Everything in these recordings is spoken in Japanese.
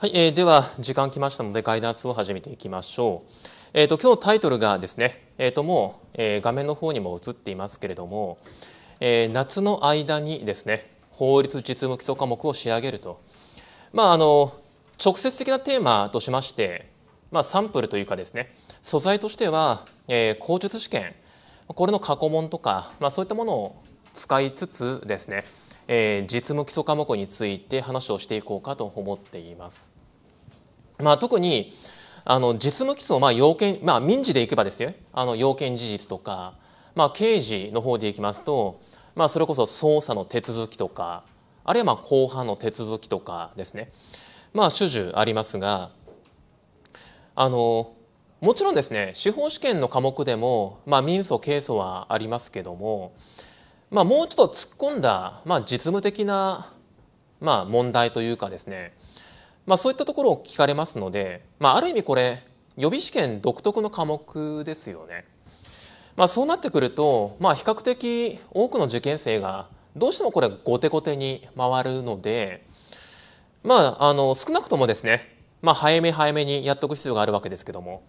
はい、えー、では時間きましたのでガイダンスを始めていきましょう。えっ、ー、と今日タイトルがですね、えっ、ー、ともう、えー、画面の方にも映っていますけれども、えー、夏の間にですね法律実務基礎科目を仕上げると、まああの直接的なテーマとしまして、まあサンプルというかですね素材としては、えー、口述試験これの過去問とか、まあそういったものを使いつつですね、えー、実務基礎科目について話をしていこうかと思っています。まあ、特にあの実務基礎まあ要件、まあ、民事でいけばですよあの要件事実とか、まあ、刑事の方でいきますと、まあ、それこそ捜査の手続きとかあるいはまあ公判の手続きとかですねまあ種々ありますがあのもちろんですね司法試験の科目でも、まあ、民訴刑訴はありますけどもまあ、もうちょっと突っ込んだ、まあ、実務的な、まあ、問題というかですね、まあ、そういったところを聞かれますので、まあ、ある意味これ予備試験独特の科目ですよね。まあ、そうなってくると、まあ、比較的多くの受験生がどうしてもこれ後手後手に回るので、まあ、あの少なくともですね、まあ、早め早めにやっておく必要があるわけですけども、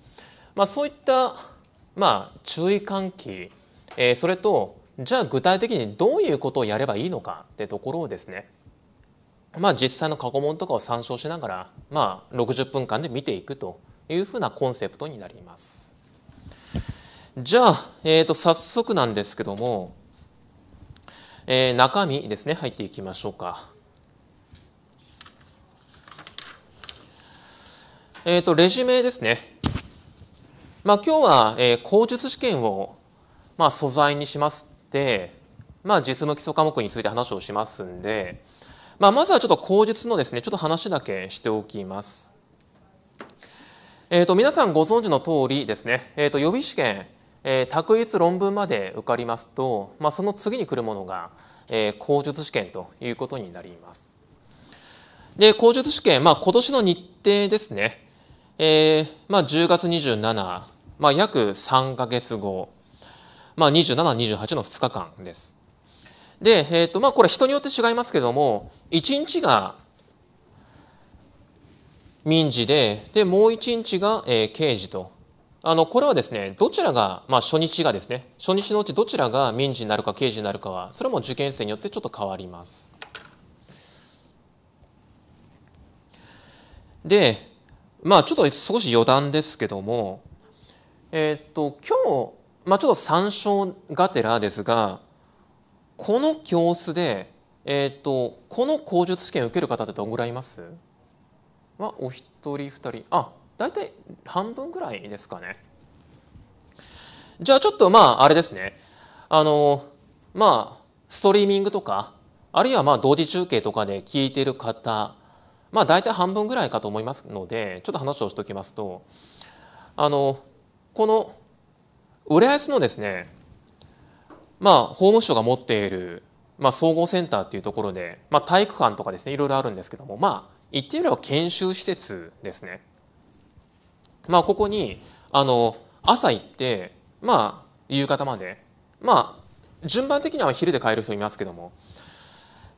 まあ、そういった、まあ、注意喚起、えー、それとじゃあ具体的にどういうことをやればいいのかってところをですねまあ実際の過去問とかを参照しながらまあ60分間で見ていくというふうなコンセプトになります。じゃあ、えー、と早速なんですけども、えー、中身ですね入っていきましょうか。えーと、とレジュメですね、まあ、今日は、えー、口述試験を、まあ、素材にしますで、まあ、実務基礎科目について話をしますんで、まあ、まずはちょっと口述のですね、ちょっと話だけしておきます。えー、と、皆さんご存知の通りですね、えー、と、予備試験、えー、択一論文まで受かりますと、まあ、その次に来るものが、えー、口述試験ということになります。で、口述試験、まあ、今年の日程ですね、えー、まあ、10月27、まあ、約3か月後、まあ、27、28の2日間です。で、えっ、ー、と、まあ、これ人によって違いますけども、1日が民事で、で、もう1日が、えー、刑事と。あの、これはですね、どちらが、まあ、初日がですね、初日のうちどちらが民事になるか刑事になるかは、それも受験生によってちょっと変わります。で、まあ、ちょっと少し余談ですけども、えっ、と、今日、まあ、ちょっと参照がてらですがこの教室で、えーと、この口述試験受ける方ってどんぐらいいますは、まあ、お一人二人あ大体半分ぐらいですかね。じゃあちょっとまああれですねあのまあストリーミングとかあるいはまあ同時中継とかで聞いてる方まあ大体半分ぐらいかと思いますのでちょっと話をしておきますとあのこの浦安のですね、まあ、法務省が持っている、まあ、総合センターっていうところで、まあ、体育館とかですね、いろいろあるんですけども、まあ、言ってみれば研修施設ですね。まあ、ここに、あの、朝行って、まあ、夕方まで、まあ、順番的には昼で帰る人いますけども、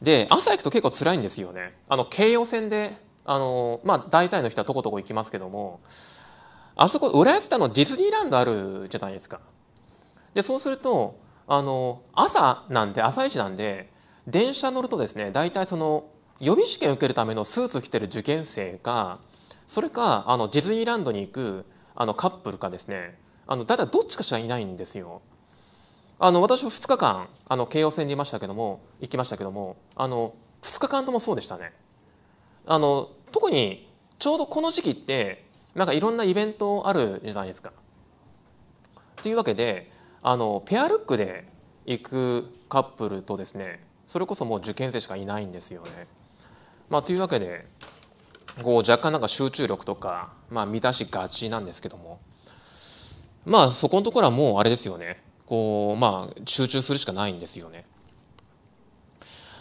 で、朝行くと結構辛いんですよね。あの、京葉線で、あの、まあ、大体の人はとことこ行きますけども、あそこ、浦安ってのディズニーランドあるじゃないですか。で、そうすると、あの、朝なんで、朝一なんで、電車乗るとですね、大体その、予備試験受けるためのスーツ着てる受験生か、それか、あの、ディズニーランドに行く、あの、カップルかですね、あの、大体どっちかしかいないんですよ。あの、私も2日間、あの、京王線にいましたけども、行きましたけども、あの、2日間ともそうでしたね。あの、特に、ちょうどこの時期って、なんかいろんなイベントあるじゃないですか。というわけであのペアルックで行くカップルとですねそれこそもう受験生しかいないんですよね。まあ、というわけでこう若干なんか集中力とか、まあ、満たしがちなんですけどもまあそこのところはもうあれですよねこうまあ集中するしかないんですよね。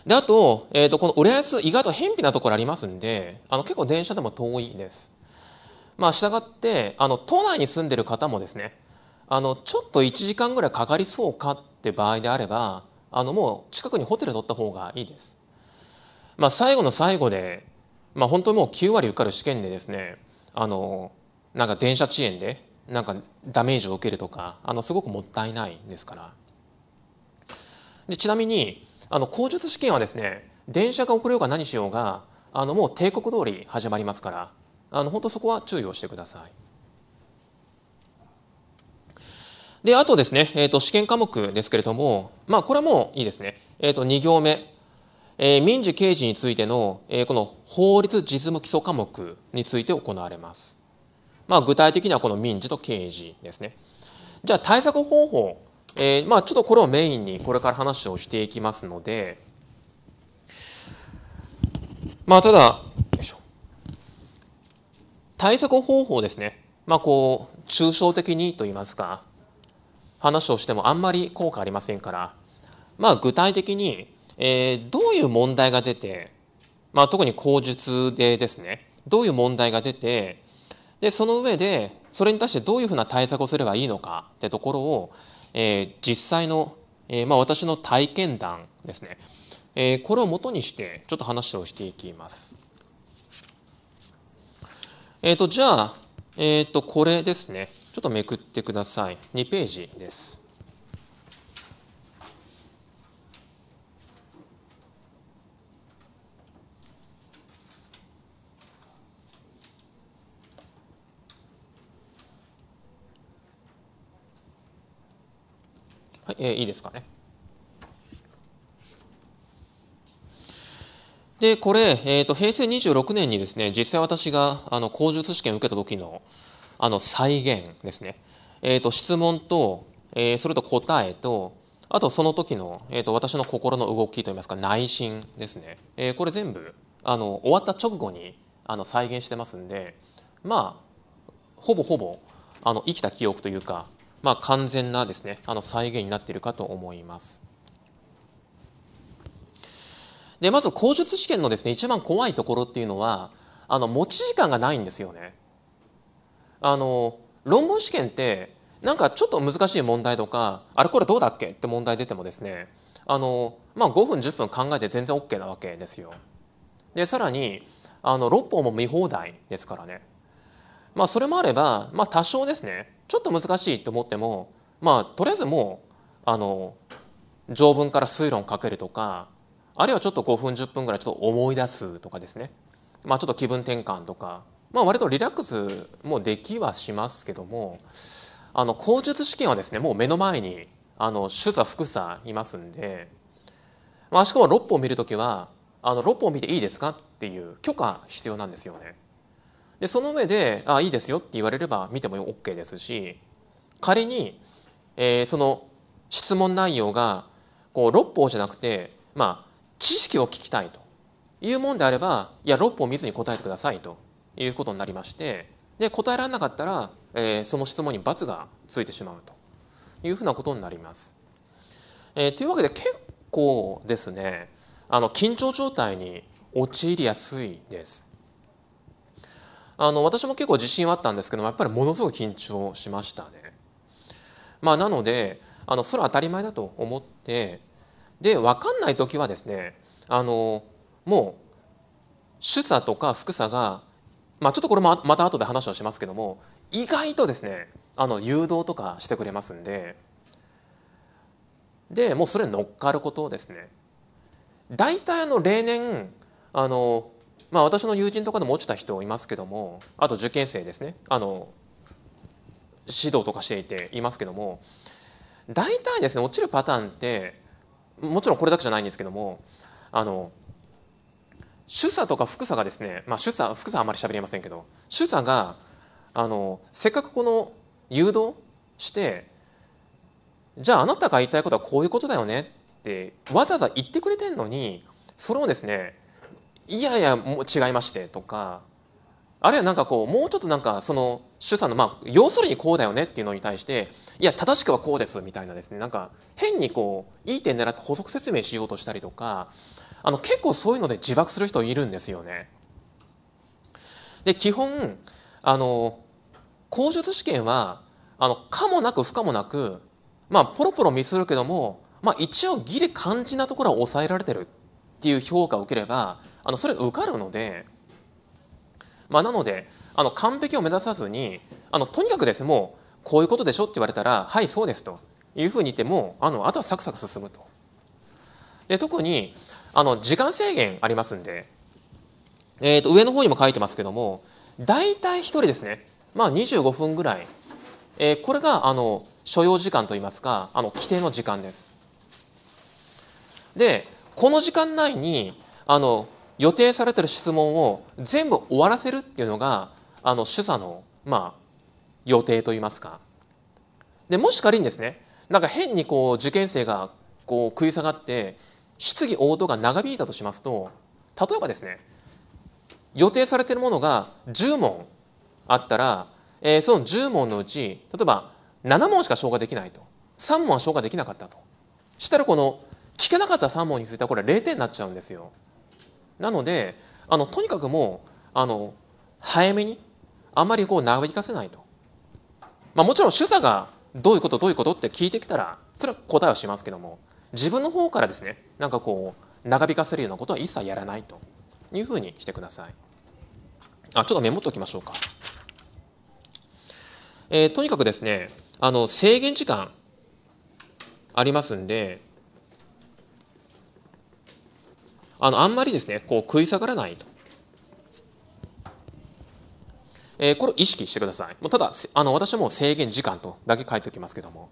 であと,、えーと、とこの浦安意外と偏僻なところありますんであの結構電車でも遠いです。まあ、したがってあの都内に住んでる方もですねあのちょっと1時間ぐらいかかりそうかって場合であればあのもう近くにホテル取った方がいいです。まあ、最後の最後で、まあ、本当にもう9割受かる試験でですねあのなんか電車遅延でなんかダメージを受けるとかあのすごくもったいないですから。でちなみにあの口述試験はですね電車が遅れようが何しようがあのもう定刻通り始まりますからあの本当そこは注意をしてください。で、あとですね、えー、と、試験科目ですけれども、まあ、これはもういいですね。えー、と、2行目。えー、民事刑事についての、えこの法律実務基礎科目について行われます。まあ、具体的にはこの民事と刑事ですね。じゃあ、対策方法。えまあ、ちょっとこれをメインにこれから話をしていきますので、まあ、ただ、対策方法ですね。まあこう、抽象的にと言いますか、話をしてもあんまり効果ありませんから、まあ具体的に、えー、どういう問題が出て、まあ特に口述でですね、どういう問題が出て、で、その上で、それに対してどういうふうな対策をすればいいのかってところを、えー、実際の、えー、まあ私の体験談ですね、えー、これをもとにしてちょっと話をしていきます。えっ、ー、と、じゃあ、えっ、ー、と、これですね。ちょっとめくってください。2ページです。はい、えー、いいですかね。で、これ、えっ、ー、と、平成26年にですね、実際私が、あの、口述試験を受けた時の、あの、再現ですね。えー、と、質問と、えー、それと答えと、あとその時の、えっ、ー、と、私の心の動きといいますか、内心ですね。えー、これ全部、あの、終わった直後に、あの、再現してますんで、まあ、ほぼほぼ、あの、生きた記憶というか、まあ、完全なですね、あの、再現になっているかと思います。でまず口述試験のですね一番怖いところっていうのはあの持ち時間がないんですよね。あの論文試験ってなんかちょっと難しい問題とかあれこれどうだっけって問題出てもですねあの、まあ、5分10分考えて全然 OK なわけですよ。でさらにあの6本も見放題ですからね。まあそれもあれば、まあ多少ですね、ちょっと難しいと思っても、まあとりあえずもう、あの、条文から推論かけるとか、あるいはちょっと5分10分ぐらいちょっと思い出すとかですね、まあ、ちょっと気分転換とか、まあ、割とリラックスもできはしますけどもあの口述試験はですねもう目の前にあの主査副査いますんで、まあ、しかも6本見るときはあの6本見ていいですかっていう許可必要なんですよね。でその上で「あいいですよ」って言われれば見ても OK ですし仮に、えー、その質問内容がこう6本じゃなくてまあ知識を聞きたいというもんであればいや6本見ずに答えてくださいということになりましてで答えられなかったら、えー、その質問に罰がついてしまうというふうなことになります。えー、というわけで結構ですねあの緊張状態に陥りやすいです。あの私も結構自信はあったんですけどもやっぱりものすごい緊張しましたね。まあ、なのであのそれは当たり前だと思ってで分かんない時はですねあのもう主査とか副査が、まあ、ちょっとこれもまた後で話をしますけども意外とですねあの誘導とかしてくれますんででもうそれ乗っかることですね。大体あの例年あの、まあ、私の友人とかでも落ちた人いますけどもあと受験生ですねあの指導とかしていていますけども大体ですね落ちるパターンってもちろんこれだけじゃないんですけどもあの主査とか副査がですね、まあ、主査副査あんまり喋りませんけど主査があのせっかくこの誘導してじゃああなたが言いたいことはこういうことだよねってわざわざ言ってくれてんのにそれをですねいやいやもう違いましてとかあるいはなんかこうもうちょっとなんかその主さんの、まあ、要するにこうだよねっていうのに対して、いや、正しくはこうですみたいなですね、なんか変にこう、いい点狙って補足説明しようとしたりとか、あの、結構そういうので自爆する人いるんですよね。で、基本、あの、口述試験は、あの、可もなく不可もなく、まあ、ポロポロミスるけども、まあ、一応ギリ肝心なところは抑えられてるっていう評価を受ければ、あの、それ受かるので、まあ、なのであの完璧を目指さずにあのとにかくですねもうこういうことでしょって言われたらはいそうですというふうに言ってもあのあとはサクサク進むと。で特にあの時間制限ありますんで、えー、と上の方にも書いてますけども大体1人ですね、まあ、25分ぐらい、えー、これがあの所要時間といいますかあの規定の時間です。でこの時間内にあの予定されてる質問を全部終わらせるっていうのがあの主査の、まあ、予定といいますかでもし仮にですねなんか変にこう受験生がこう食い下がって質疑応答が長引いたとしますと例えばですね予定されてるものが10問あったら、えー、その10問のうち例えば7問しか消化できないと3問は消化できなかったとしたらこの聞けなかった3問についてはこれ0点になっちゃうんですよ。なのであのとにかくもうあの早めにあまりこう長引かせないと、まあ、もちろん主査がどういうことどういうことって聞いてきたらそれは答えをしますけども自分の方からですねなんかこう長引かせるようなことは一切やらないというふうにしてくださいあちょっとメモっておきましょうか、えー、とにかくですねあの制限時間ありますんであの、あんまりですね、こう食い下がらないと。えー、これを意識してください。もうただ、あの、私はもう制限時間とだけ書いておきますけども、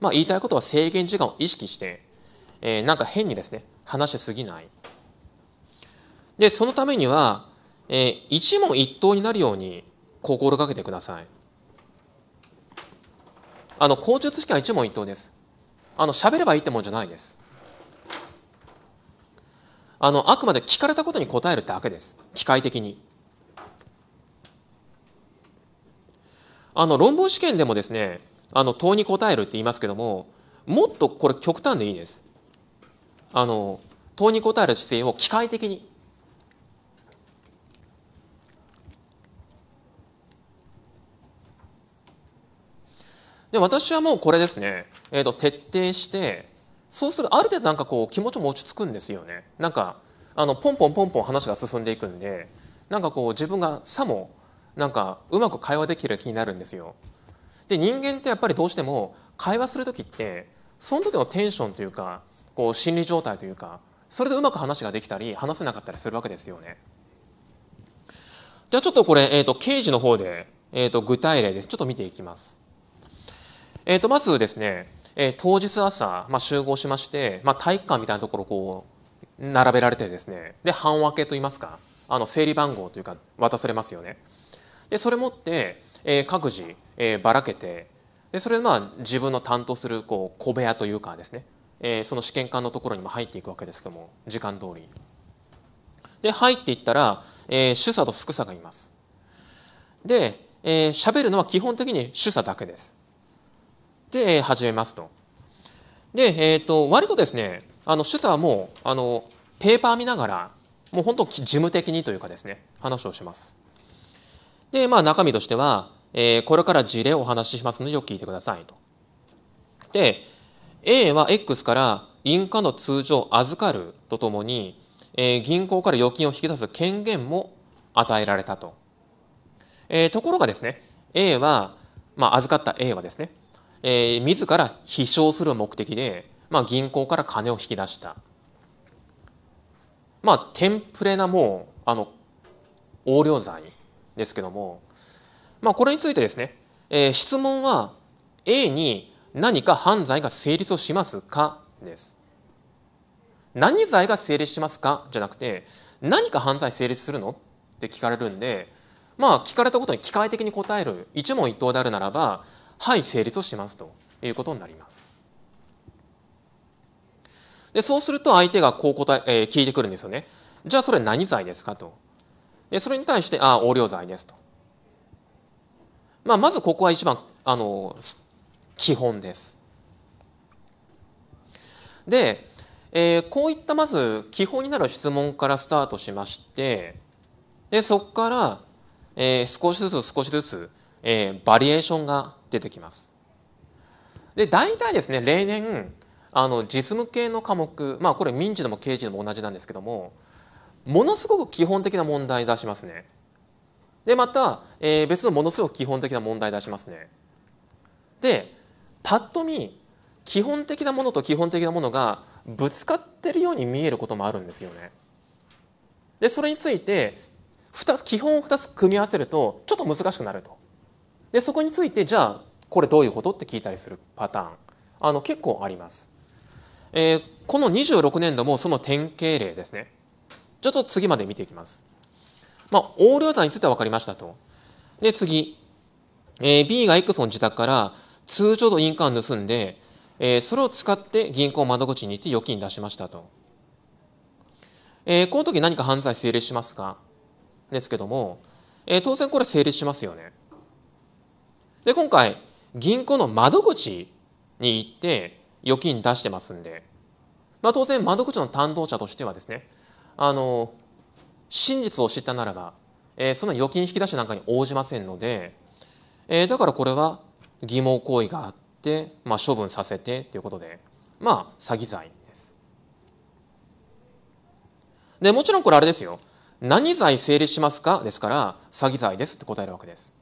まあ言いたいことは制限時間を意識して、えー、なんか変にですね、話しすぎない。で、そのためには、えー、一問一答になるように心がけてください。あの、口述試験は一問一答です。あの、喋ればいいってもんじゃないです。あの、あくまで聞かれたことに答えるだけです。機械的に。あの、論文試験でもですね、あの、問いに答えるって言いますけども、もっとこれ極端でいいです。あの、問いに答える姿勢を機械的に。で、私はもうこれですね、えっ、ー、と、徹底して、そうするとある程度なんかこう気持ちも落ち着くんですよねなんかあのポンポンポンポン話が進んでいくんでなんかこう自分がさもなんかうまく会話できる気になるんですよで人間ってやっぱりどうしても会話する時ってその時のテンションというかこう心理状態というかそれでうまく話ができたり話せなかったりするわけですよねじゃあちょっとこれ、えーと、刑事の方で、えーと、具体例ですちょっと見ていきます、えーとまずですねえー、当日朝、まあ、集合しまして、まあ、体育館みたいなところこう並べられてですねで半分けといいますかあの整理番号というか渡されますよね。でそれ持って、えー、各自、えー、ばらけてでそれまあ自分の担当するこう小部屋というかですね、えー、その試験管のところにも入っていくわけですけども時間通り。で入っていったら、えー、主査と副査がいます。で、えー、喋るのは基本的に主査だけです。で、始めますと。で、えっ、ー、と、割とですね、あの、主査はもう、あの、ペーパー見ながら、もう本当事務的にというかですね、話をします。で、まあ中身としては、えー、これから事例をお話ししますのでよく聞いてくださいと。で、A は X から印鑑の通常預かるとともに、えー、銀行から預金を引き出す権限も与えられたと。えー、ところがですね、A は、まあ預かった A はですね、えー、自ら飛翔する目的で、まあ、銀行から金を引き出した。まあ、テンプレなもう、あの、横領罪ですけども、まあ、これについてですね、えー、質問は A に何か犯罪が成立をしますかです。何罪が成立しますかじゃなくて、何か犯罪成立するのって聞かれるんで、まあ、聞かれたことに機械的に答える一問一答であるならば、はい成立をしますということになります。でそうすると相手がこう答え、えー、聞いてくるんですよね。じゃあそれ何罪ですかと。でそれに対して、ああ、横領罪ですと。まあ、まずここは一番、あの、基本です。で、えー、こういったまず基本になる質問からスタートしまして、で、そこから、えー、少しずつ少しずつ、えー、バリエーションが出てきます。で大体ですね例年あの実務系の科目まあこれ民事でも刑事でも同じなんですけどもものすごく基本的な問題出しますね。でまた、えー、別のものすごく基本的な問題出しますね。でパッと見基本的なものと基本的なものがぶつかってるように見えることもあるんですよね。でそれについて2つ基本を2つ組み合わせるとちょっと難しくなると。でそこについてじゃあこれどういうことって聞いたりするパターンあの結構あります、えー、この26年度もその典型例ですねちょっと次まで見ていきますまあ横領罪については分かりましたとで次、えー、B が X の自宅から通常の印鑑を盗んで、えー、それを使って銀行窓口に行って預金出しましたと、えー、この時何か犯罪成立しますかですけども、えー、当然これ成立しますよねで、今回、銀行の窓口に行って預金出してますんで、まあ、当然窓口の担当者としてはですね、あの、真実を知ったならば、えー、その預金引き出しなんかに応じませんので、えー、だからこれは疑問行為があって、まあ、処分させてということで、まあ、詐欺罪です。で、もちろんこれあれですよ。何罪成立しますかですから、詐欺罪ですって答えるわけです。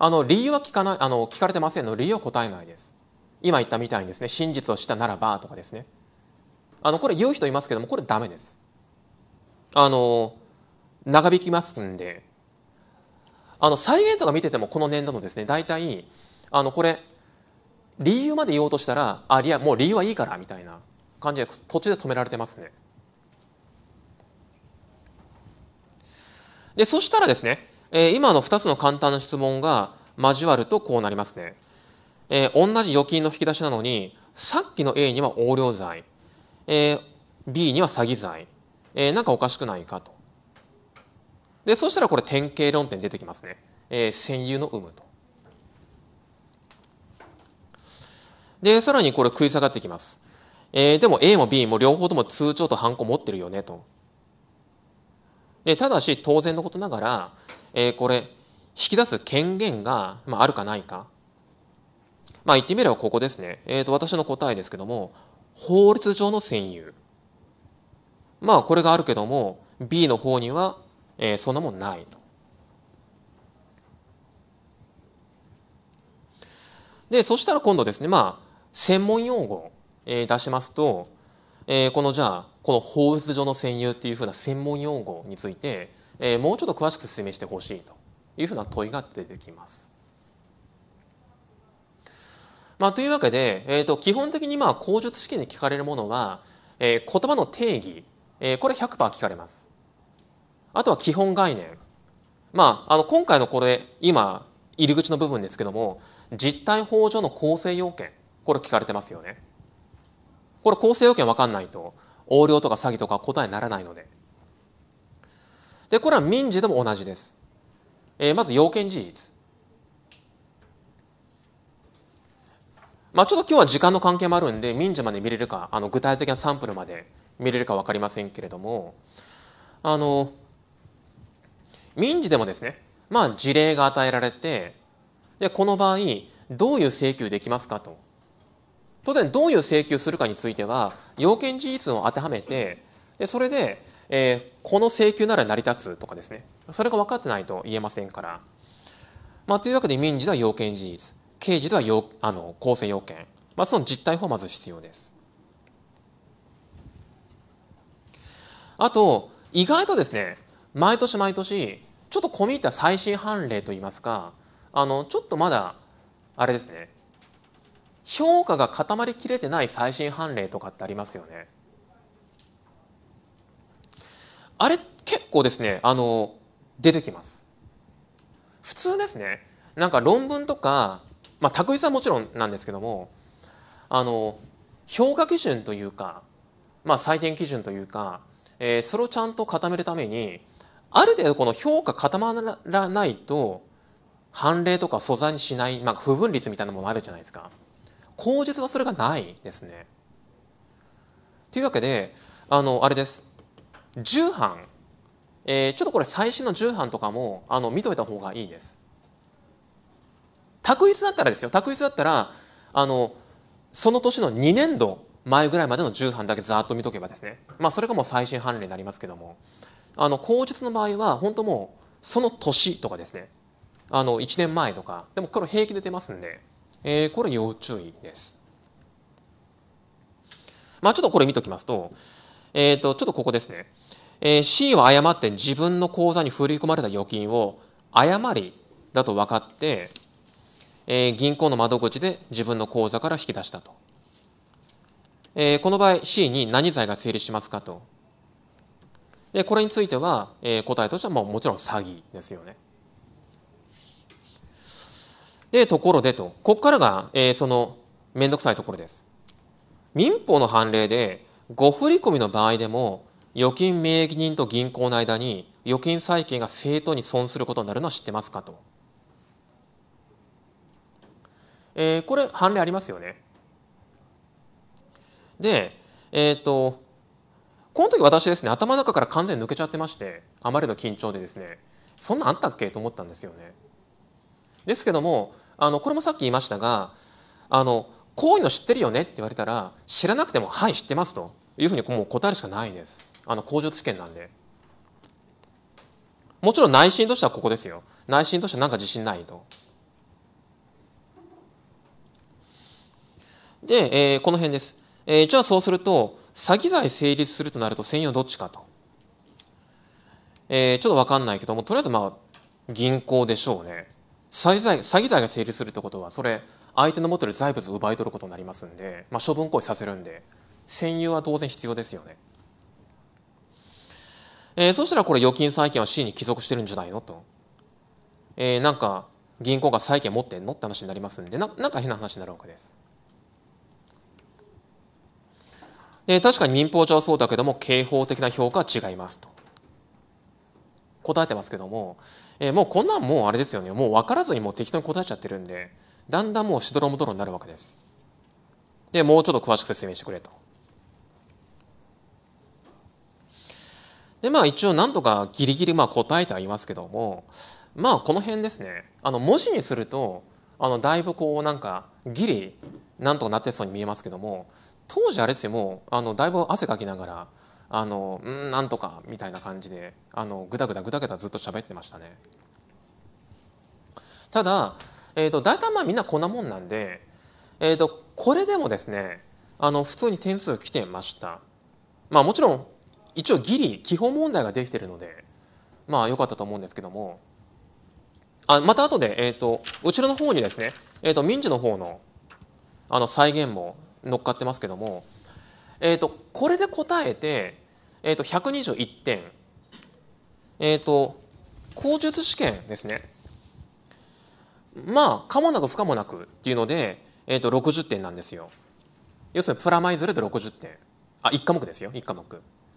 あの理由は聞かないあの聞かれてませんの理由は答えないです今言ったみたいにですね真実をしたならばとかですねあのこれ言う人いますけどもこれダメですあの長引きますんであの再現とか見ててもこの年度のですね大体あのこれ理由まで言おうとしたらあいやもう理由はいいからみたいな感じで途中で止められてますねでそしたらですねえー、今の2つの簡単な質問が交わるとこうなりますね。えー、同じ預金の引き出しなのに、さっきの A には横領罪、えー、B には詐欺罪、えー、なんかおかしくないかと。で、そしたらこれ典型論点出てきますね。えー、占有の有無と。で、さらにこれ食い下がってきます。えー、でも A も B も両方とも通帳とハンコ持ってるよねと。で、ただし当然のことながら、えー、これ、引き出す権限が、まあ、あるかないか。まあ、言ってみればここですね。えっ、ー、と、私の答えですけども、法律上の占有。まあ、これがあるけども、B の方には、えー、そんなもんないと。で、そしたら今度ですね、まあ、専門用語、え出しますと、えー、このじゃあ、この法律上の占有っていうふうな専門用語について、えー、もうちょっと詳しく説明してほしいというふうな問いが出てきます。まあ、というわけで、えーと、基本的にまあ口述試験に聞かれるものは、えー、言葉の定義、えー、これ100%聞かれます。あとは基本概念。まあ、あの今回のこれ今入り口の部分ですけども実態法上の構成要件これ聞かれてますよね。これ構成要件分かんないと横領とか詐欺とか答えにならないので。で、これは民事でも同じです。えー、まず要件事実。まあ、ちょっと今日は時間の関係もあるんで、民事まで見れるか、あの具体的なサンプルまで見れるか分かりませんけれども、あの、民事でもですね、まあ、事例が与えられて、で、この場合、どういう請求できますかと。当然、どういう請求するかについては、要件事実を当てはめて、でそれで、えー、この請求なら成り立つとかですね、それが分かってないと言えませんから。まあ、というわけで民事では要件事実、刑事では要あの構成要件、まあ、その実態法まず必要です。あと、意外とですね、毎年毎年、ちょっと込み入った最新判例といいますか、あの、ちょっとまだ、あれですね、評価が固まりきれてない最新判例とかってありますよね。あれ結構ですねあの出てきます普通ですねなんか論文とか、まあ、卓一はもちろんなんですけどもあの評価基準というか、まあ、採点基準というか、えー、それをちゃんと固めるためにある程度この評価固まらないと判例とか素材にしない、まあ、不分率みたいなものあるじゃないですか口実はそれがないですね。というわけであのあれです重版、えー、ちょっとこれ最新の重版とかもあの見といた方がいいです。択一だったらですよ択一だったらあのその年の2年度前ぐらいまでの重版だけざっと見とけばですね、まあ、それがもう最新判例になりますけどもあの口述の場合は本当もうその年とかですねあの1年前とかでもこれ平気で出ますんで、えー、これ要注意です。まあ、ちょっとこれ見ときますと,、えー、とちょっとここですねえー、C は誤って自分の口座に振り込まれた預金を誤りだと分かって、えー、銀行の窓口で自分の口座から引き出したと。えー、この場合 C に何罪が成立しますかと。でこれについては、えー、答えとしてはもうもちろん詐欺ですよね。でところでとここからが、えー、その面倒くさいところです。民法の判例で誤振込の場合でも預金名義人と銀行の間に預金債権が正当に損することになるのは知ってますかと。えー、これ判例ありますよね。で、えっ、ー、と、この時私ですね、頭の中から完全に抜けちゃってまして、あまりの緊張でですね、そんなんあったっけと思ったんですよね。ですけども、あの、これもさっき言いましたが、あの、こういうの知ってるよねって言われたら、知らなくても、はい、知ってますというふうにもう答えるしかないです。あの口述試験なんでもちろん内心としてはここですよ内心としてはなんか自信ないとで、えー、この辺です、えー、じゃあそうすると詐欺罪成立するとなると専用どっちかと、えー、ちょっと分かんないけどもとりあえずまあ銀行でしょうね詐欺罪詐欺罪が成立するってことはそれ相手の持ってる財物を奪い取ることになりますんで、まあ、処分行為させるんで占有は当然必要ですよねえー、そしたらこれ預金債権は C に帰属してるんじゃないのと。えー、なんか銀行が債権持ってんのって話になりますんでな、なんか変な話になるわけです。で確かに民法上はそうだけども、刑法的な評価は違いますと。答えてますけども、えー、もうこんなんもうあれですよね、もう分からずにもう適当に答えちゃってるんで、だんだんもうしどろもどろになるわけです。で、もうちょっと詳しく説明してくれと。でまあ一応なんとかギリギリまあ答えてはいますけどもまあこの辺ですねあの文字にするとあのだいぶこうなんかギリなんとかなってそうに見えますけども当時あれですよもうあのだいぶ汗かきながらあのうんなんとかみたいな感じであのぐだぐだぐだぐだずっと喋ってましたね。ただ、えーと、大体まあみんなこんなもんなんで、えーとこれでもですねあの普通に点数来てました。まあもちろん一応ギリ基本問題ができてるのでまあ良かったと思うんですけどもあまた後で、えーと、と後ろの方にですね、えーと、民事の方のあの再現も乗っかってますけども、えーと、これで答えて、えー、と121点、えー、と口述試験ですねまあかもなく不可もなくっていうので、えー、と60点なんですよ。要するにプラマイズルで60点あ1科目ですよ1科目。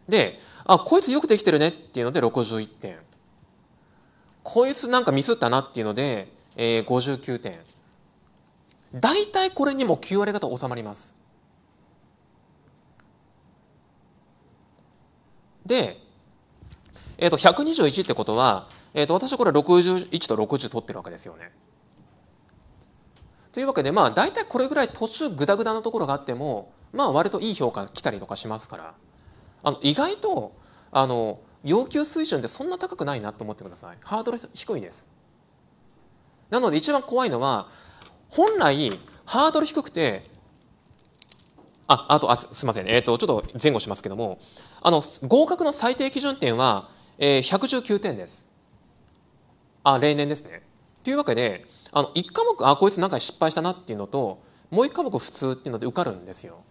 で、あ、こいつよくできてるねっていうので61点。こいつなんかミスったなっていうので、えー、59点。大体これにも9割方収まります。で、えっ、ー、と、121ってことは、えっ、ー、と、私これ61と60取ってるわけですよね。というわけで、まあ、大体これぐらい途中グダグダなところがあっても、まあ、割といい評価来たりとかしますから。あの意外とあの要求水準ってそんな高くないなと思ってくださいハードル低いですなので一番怖いのは本来ハードル低くてああとあすみません、えーと、ちょっと前後しますけどもあの合格の最低基準点は、えー、119点ですあ例年ですねというわけであの1科目あこいつなんか失敗したなっていうのともう1科目普通っていうので受かるんですよ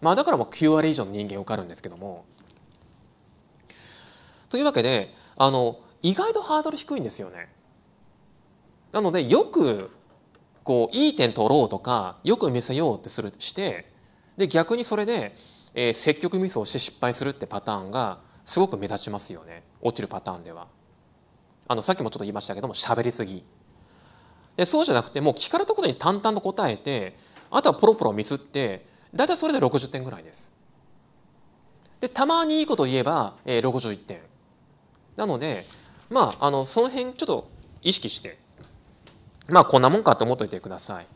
まあ、だからもう9割以上の人間受かるんですけども。というわけであの意外とハードル低いんですよね。なのでよくこういい点取ろうとかよく見せようってするしてで逆にそれで、えー、積極ミスをして失敗するってパターンがすごく目立ちますよね落ちるパターンでは。あのさっきもちょっと言いましたけども喋りすぎ。でそうじゃなくてもう聞かれたことに淡々と答えてあとはポロポロミスって大体それで60点ぐらいです。で、たまにいいこと言えば、えー、61点。なので、まあ、あの、その辺ちょっと意識して、まあ、こんなもんかと思っておいてください。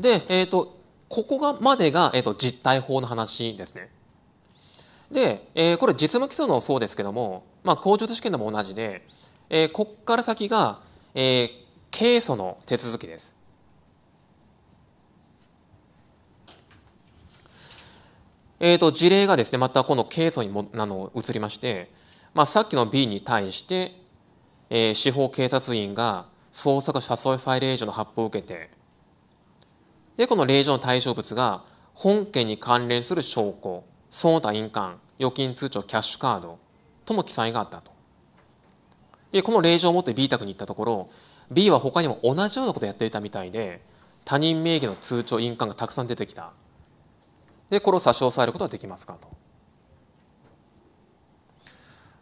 で、えっ、ー、と、ここがまでが、えーと、実体法の話ですね。で、えー、これ実務基礎のそうですけども、まあ、口述試験でも同じで、えー、ここから先が、えー、係訴の手続きです。えーと、事例がですねまたこの係訴にもなの移りまして、まあ、さっきの B に対して、えー、司法警察員が捜索誘い裁令状の発布を受けてでこの令状の対象物が本件に関連する証拠その他印鑑預金通帳キャッシュカードとの記載があったとでこの令状を持って B 宅に行ったところ B は他にも同じようなことをやっていたみたいで他人名義の通帳印鑑がたくさん出てきたでこれを差し押さえることはできますかと。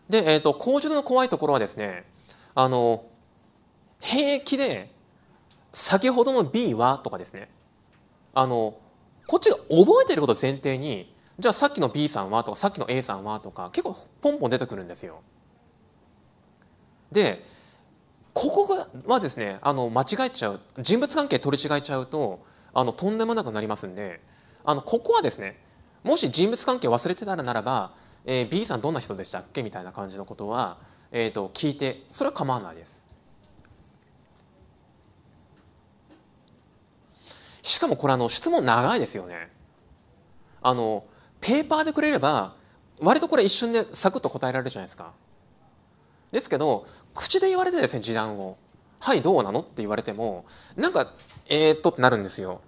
で、えーと、工場の怖いところはですねあの平気で先ほどの B はとかですねあのこっちが覚えてることを前提にじゃあさっきの B さんはとかさっきの A さんはとか結構ポンポン出てくるんですよ。でここがはですねあの間違えちゃう人物関係取り違えちゃうとあのとんでもなくなりますんであのここはですねもし人物関係忘れてたらならば、えー、B さんどんな人でしたっけみたいな感じのことは、えーと、と聞いてそれは構わないです。しかもこれあの質問長いですよね。あのペーパーでくれれば割とこれ一瞬でサクッと答えられるじゃないですか。ですけど口で言われてですね示談を「はいどうなの?」って言われてもなんかえー、っとってなるんですよ。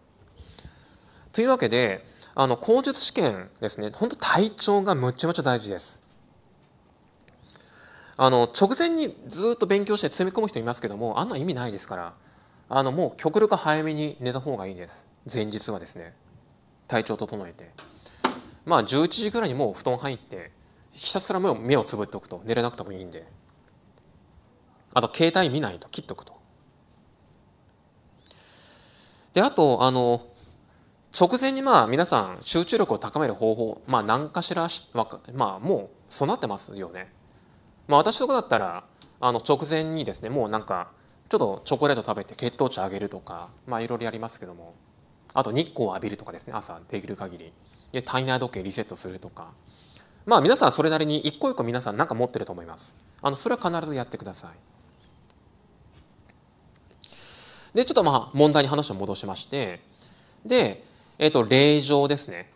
というわけであの口述試験ですね本当体調がむちゃむちゃ大事です。あの直前にずっと勉強して詰め込む人いますけどもあんな意味ないですからあのもう極力早めに寝た方がいいです前日はですね体調整えてまあ11時ぐらいにもう布団入ってひたすら目を目をつぶっておくと寝れなくてもいいんであと、携帯見ないと、切っとくと。で、あと、あの、直前にまあ皆さん集中力を高める方法、まあ何かしらまあもう備ってますよね。まあ私とかだったら、あの直前にですね、もうなんかちょっとチョコレート食べて血糖値上げるとか、まあいろいろやりますけども、あと日光を浴びるとかですね、朝できる限り。で、体内時計リセットするとか。まあ皆さんそれなりに一個一個皆さんんか持ってると思います。あの、それは必ずやってください。で、ちょっとまあ問題に話を戻しまして、で、えっ、ー、と、令状ですね。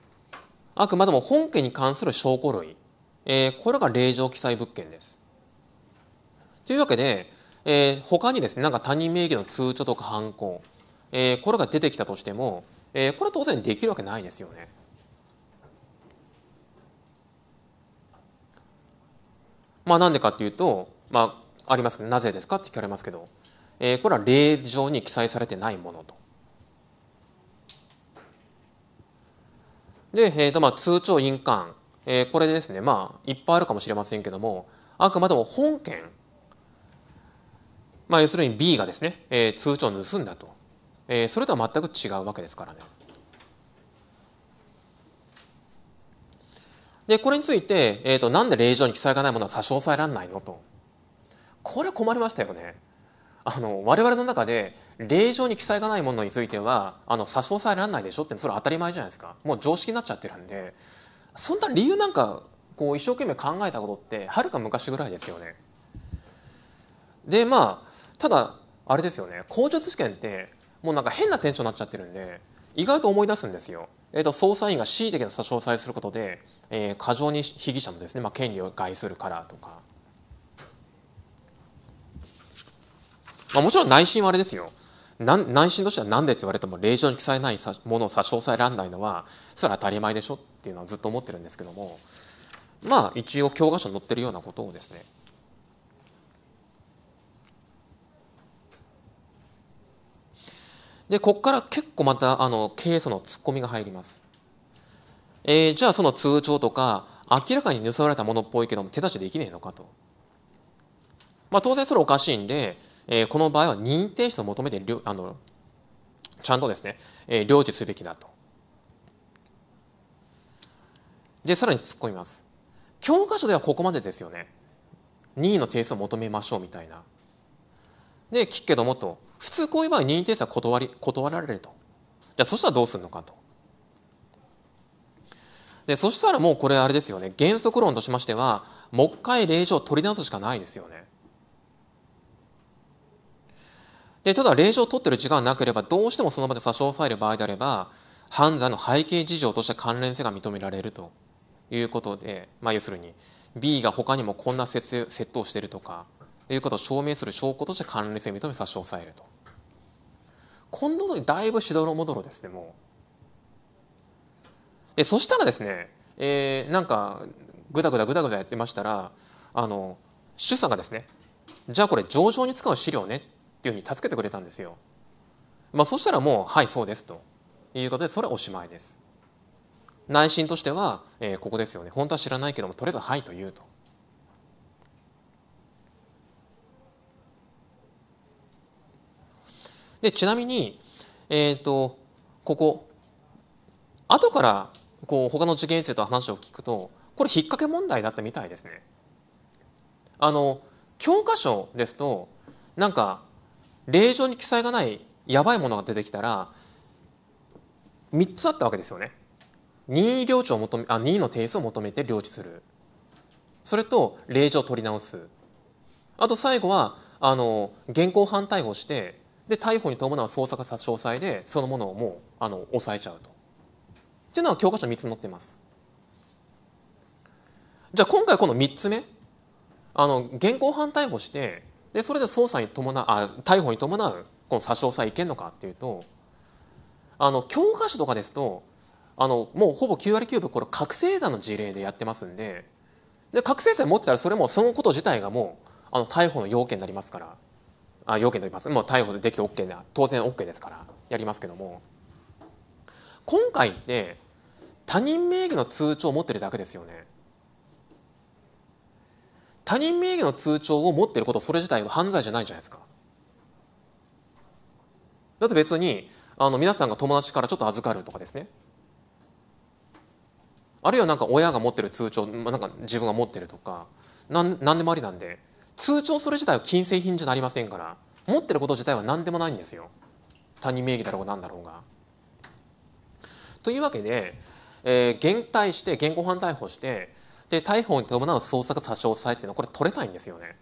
あくまでも本件に関する証拠類。えー、これが令状記載物件です。というわけで、えー、他にですね、なんか他人名義の通帳とか犯行、えー、これが出てきたとしても、えー、これは当然できるわけないですよね。まあなんでかっていうと、まあありますけど、なぜですかって聞かれますけど、えこれは例上に記載されてないものと。で、えーとまあ、通帳印鑑、えー、これですね、まあ、いっぱいあるかもしれませんけども、あくまでも本件、まあ、要するに B がですね、えー、通帳を盗んだと、えー、それとは全く違うわけですからね。で、これについて、えーとなんで令状に記載がないものは差し押さえられないのと。これ困りましたよね。あの我々の中で令状に記載がないものについてはあの差し押さえられないでしょってそれ当たり前じゃないですかもう常識になっちゃってるんでそんな理由なんかこう一生懸命考えたことってはるか昔ぐらいですよね。でまあただあれですよね口述試験ってもうなんか変な店長になっちゃってるんで意外と思い出すんですよ。えーと、と捜査員が恣意的な差し押さえすることで、えー、過剰に被疑者のですね、まあ、権利を害するからとかまあ、もちろん内心はあれですよ内心としては何でって言われても令状に記載ないものを差し押さえられないのはそれは当たり前でしょっていうのはずっと思ってるんですけどもまあ一応教科書に載ってるようなことをですねでここから結構またあの経営者のツッコミが入ります、えー、じゃあその通帳とか明らかに盗まれたものっぽいけども手出しできねえのかと、まあ、当然それおかしいんでえー、この場合は任意提出を求めてあのちゃんとですね、えー、領事すべきだと。で、さらに突っ込みます。教科書ではここまでですよね。任意の提出を求めましょうみたいな。で、聞くけどもと。普通こういう場合、任意提出は断り、断られると。じゃあ、そしたらどうするのかと。で、そしたらもうこれあれですよね。原則論としましては、もう一回令状を取り直すしかないですよね。でただ令状を取ってる時間がなければどうしてもその場で差し押さえる場合であれば犯罪の背景事情として関連性が認められるということで、まあ、要するに B が他にもこんな窃盗をしているとかいうことを証明する証拠として関連性を認め差し押さえると。こんなことでだいぶしどろもどろですねもう。でそしたらですね、えー、なんかぐだぐだぐだぐだやってましたらあの主査がですねじゃあこれ上場に使う資料ねていうふうに助けてくれたんですよ。まあ、そしたらもう「はいそうです」ということでそれはおしまいです。内心としては、えー、ここですよね本当は知らないけどもとりあえず「はい」と言うと。でちなみに、えーと、とここ後からこう他の受験生と話を聞くとこれ引っ掛け問題だったみたいですね。あの教科書ですとなんか令状に記載がないやばいものが出てきたら3つあったわけですよね。任意領地を求めあ任意の提出を求めて領地するそれと令状を取り直すあと最後はあの現行犯逮捕してで逮捕に伴う捜査か、詳細でそのものをもうあの抑えちゃうと。っていうのは教科書3つ載ってます。じゃあ今回この3つ目あの現行犯逮捕してでそれで捜査に伴うあ逮捕に伴うこの差し押さえいけるのかっていうとあの教科書とかですとあのもうほぼ9割9分これ覚醒剤の事例でやってますんでで覚醒剤持ってたらそれもそのこと自体がもうあの逮捕の要件になりますからあ要件と言いますもう逮捕でできて OK な当然 OK ですからやりますけども今回って他人名義の通帳を持ってるだけですよね。他人名義の通帳を持っていることそれ自体は犯罪じゃないじゃないですかだって別にあの皆さんが友達からちょっと預かるとかですねあるいはなんか親が持ってる通帳なんか自分が持ってるとかなん何でもありなんで通帳それ自体は金製品じゃなりませんから持ってること自体は何でもないんですよ他人名義だろうが何だろうが。というわけで、えー、減退して現行犯逮捕してで逮捕に伴う捜索差し押さえっていうのはこれ取れないんですよね。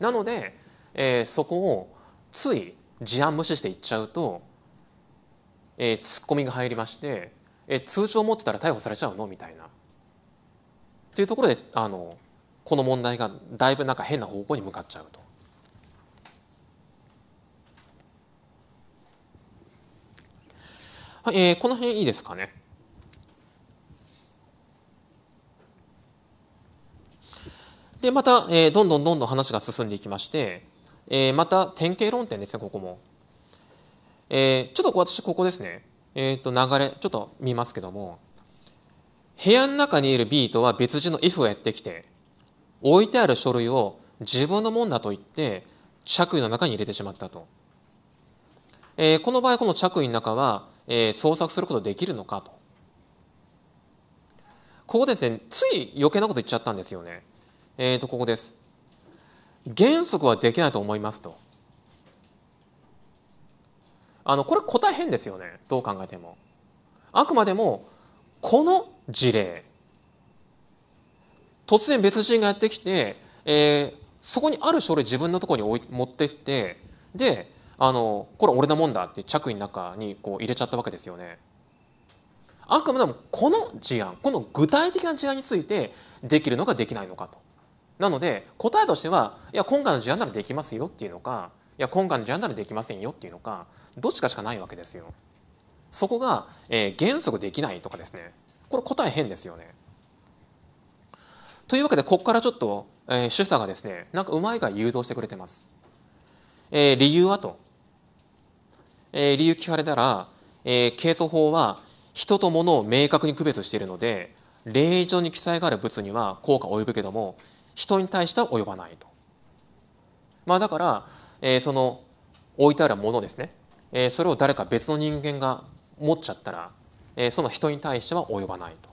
なので、えー、そこをつい事案無視していっちゃうと、えー、ツッコミが入りまして、えー、通帳持ってたら逮捕されちゃうのみたいな。っていうところであのこの問題がだいぶなんか変な方向に向かっちゃうと。はい、えー、この辺いいですかね。でまた、えー、どんどんどんどん話が進んでいきまして、えー、また典型論点ですねここも、えー、ちょっと私ここですねえっ、ー、と流れちょっと見ますけども部屋の中にいる B とは別人の F がやってきて置いてある書類を自分のもんだと言って着衣の中に入れてしまったと、えー、この場合この着衣の中は、えー、捜索することできるのかとここですねつい余計なこと言っちゃったんですよねえっ、ー、と、ここです。原則はできないと思いますと。あの、これ答え変ですよね。どう考えても。あくまでも、この事例。突然別人がやってきて、えー、そこにある書類自分のところに持ってって、で、あの、これ俺のもんだって着衣の中にこう入れちゃったわけですよね。あくまでもこの事案、この具体的な事案についてできるのかできないのかと。なので答えとしてはいや今回の事案ならできますよっていうのかいや今回の事案ならできませんよっていうのかどっちかしかないわけですよ。そこが、えー、原則できないとかですねこれ答え変ですよね。というわけでここからちょっと、えー、主査がですねなんかうまいが誘導してくれてます。えー、理由はと、えー、理由聞かれたら、えー、刑訴法は人と物を明確に区別しているので令状に記載がある物には効果を及ぶけども人に対しては及ばないと。まあ、だから、えー、その置いてあるものですね、えー、それを誰か別の人間が持っちゃったら、えー、その人に対しては及ばないと。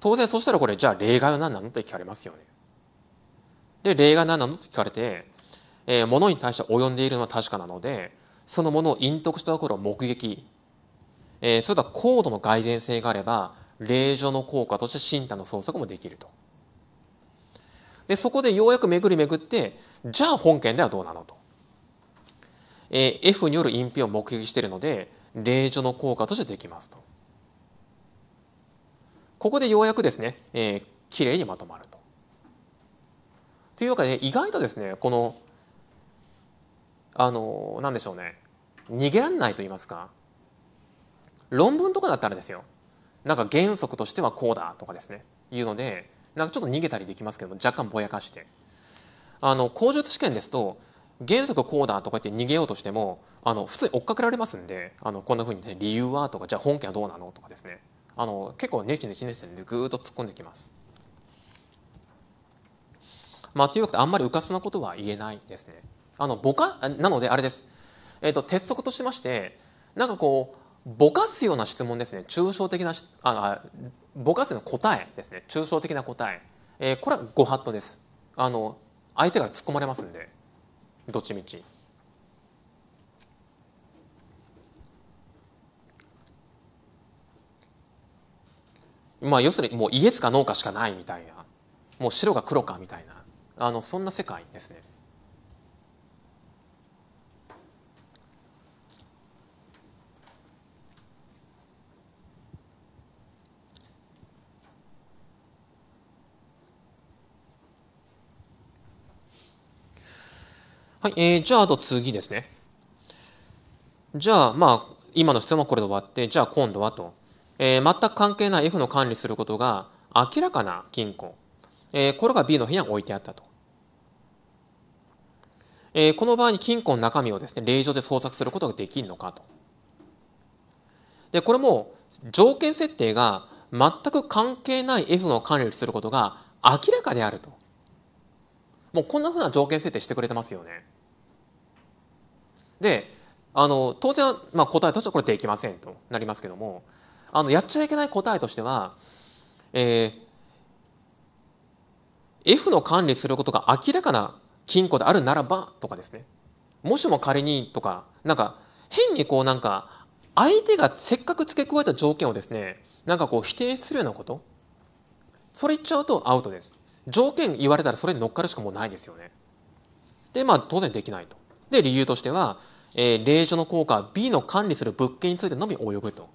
当然そしたらこれじゃあ例外は何なのって聞かれますよね。で例外は何なのと聞かれて、えー、物に対して及んでいるのは確かなのでそのものを隠匿したところを目撃、えー、それとは高度の蓋然性があれば霊所の効果として身体の捜索もできると。でそこでようやく巡り巡ってじゃあ本件ではどうなのと。えー、F による隠蔽を目撃しているので霊所の効果としてできますと。ここでようやくですね、えー、きれいにまとまると。というわけで、ね、意外とですねこのあの何でしょうね逃げられないと言いますか論文とかだったらですよなんか原則としてはこうだとかですねいうのでなんかちょっと逃げたりできますけども若干ぼやかしてあの口述試験ですと原則こうだとか言って逃げようとしてもあの普通に追っかけられますんであのこんなふうに、ね、理由はとかじゃあ本件はどうなのとかですねあの結構ネチネチネチでぐーっと突っ込んできます。まあ、というわけであんまりうかつなことは言えないですね。あのかなのであれです、えーと鉄則としましてなんかこうぼかすような質問ですね抽象的なあぼかすの答えですね抽象的な答え、えー、これはご法度ですあの相手が突っ込まれますんでどっちみちまあ要するにもうイエスかノーかしかないみたいなもう白が黒かみたいなあのそんな世界ですねはい、えー、じゃああと次ですね。じゃあまあ今の質問はこれで終わって、じゃあ今度はと。えー、全く関係ない F の管理することが明らかな金庫。えー、これが B の部屋に置いてあったと。えー、この場合に金庫の中身をですね、令状で捜索することができるのかと。で、これも条件設定が全く関係ない F の管理することが明らかであると。もうこんなふうな条件設定してくれてますよね。であの当然、まあ、答えとしてはこれできませんとなりますけどもあのやっちゃいけない答えとしては、えー、F の管理することが明らかな金庫であるならばとかですねもしも仮にとかなんか変にこうなんか相手がせっかく付け加えた条件をですねなんかこう否定するようなことそれ言っちゃうとアウトです条件言われたらそれに乗っかるしかもうないですよねでまあ当然できないとで、理由としては、えー、令状の効果は B の管理する物件についてのみ及ぶと。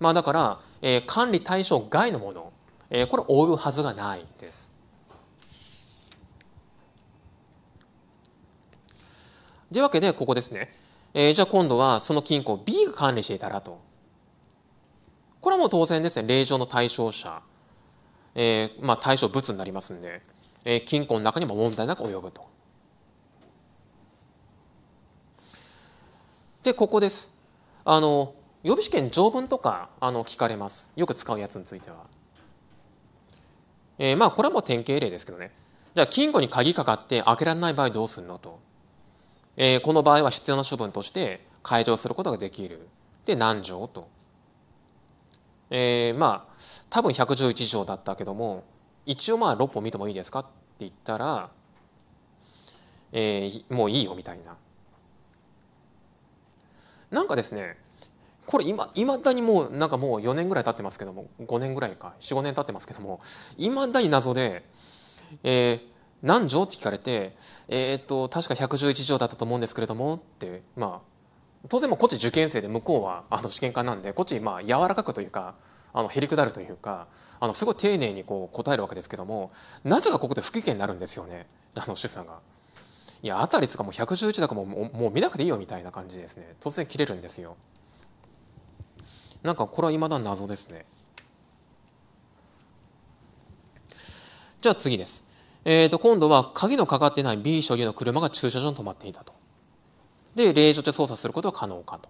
まあだから、えー、管理対象外のもの、えー、これ及ぶはずがないです。というわけで、ここですね。えー、じゃあ今度はその金庫を B が管理していたらと。これはもう当然ですね、令状の対象者、えー、まあ対象物になりますんで、えー、金庫の中にも問題なく及ぶと。でここです。あの予備試験条文とかあの聞かれます。よく使うやつについては。えー、まあこれはもう典型例ですけどね。じゃあ金庫に鍵かかって開けられない場合どうするのと。えー、この場合は必要な処分として解除することができる。で何条と。えー、まあ多分111条だったけども一応まあ6本見てもいいですかって言ったら、えー、もういいよみたいな。なんかですねこれ今いまだにもうなんかもう4年ぐらい経ってますけども5年ぐらいか45年経ってますけどもいまだに謎で、えー、何条って聞かれてえー、っと確か111条だったと思うんですけれどもってまあ当然もこっち受験生で向こうはあの試験官なんでこっちまあ柔らかくというかあのへりくだるというかあのすごい丁寧にこう答えるわけですけどもなぜかここで不機嫌になるんですよねあの主さが。いやあたりすかもう111だかももう見なくていいよみたいな感じですね突然切れるんですよなんかこれはいまだ謎ですねじゃあ次です。えー、と今度は鍵のかかってない B 所有の車が駐車場に止まっていたと。で、令状で操作することは可能かと。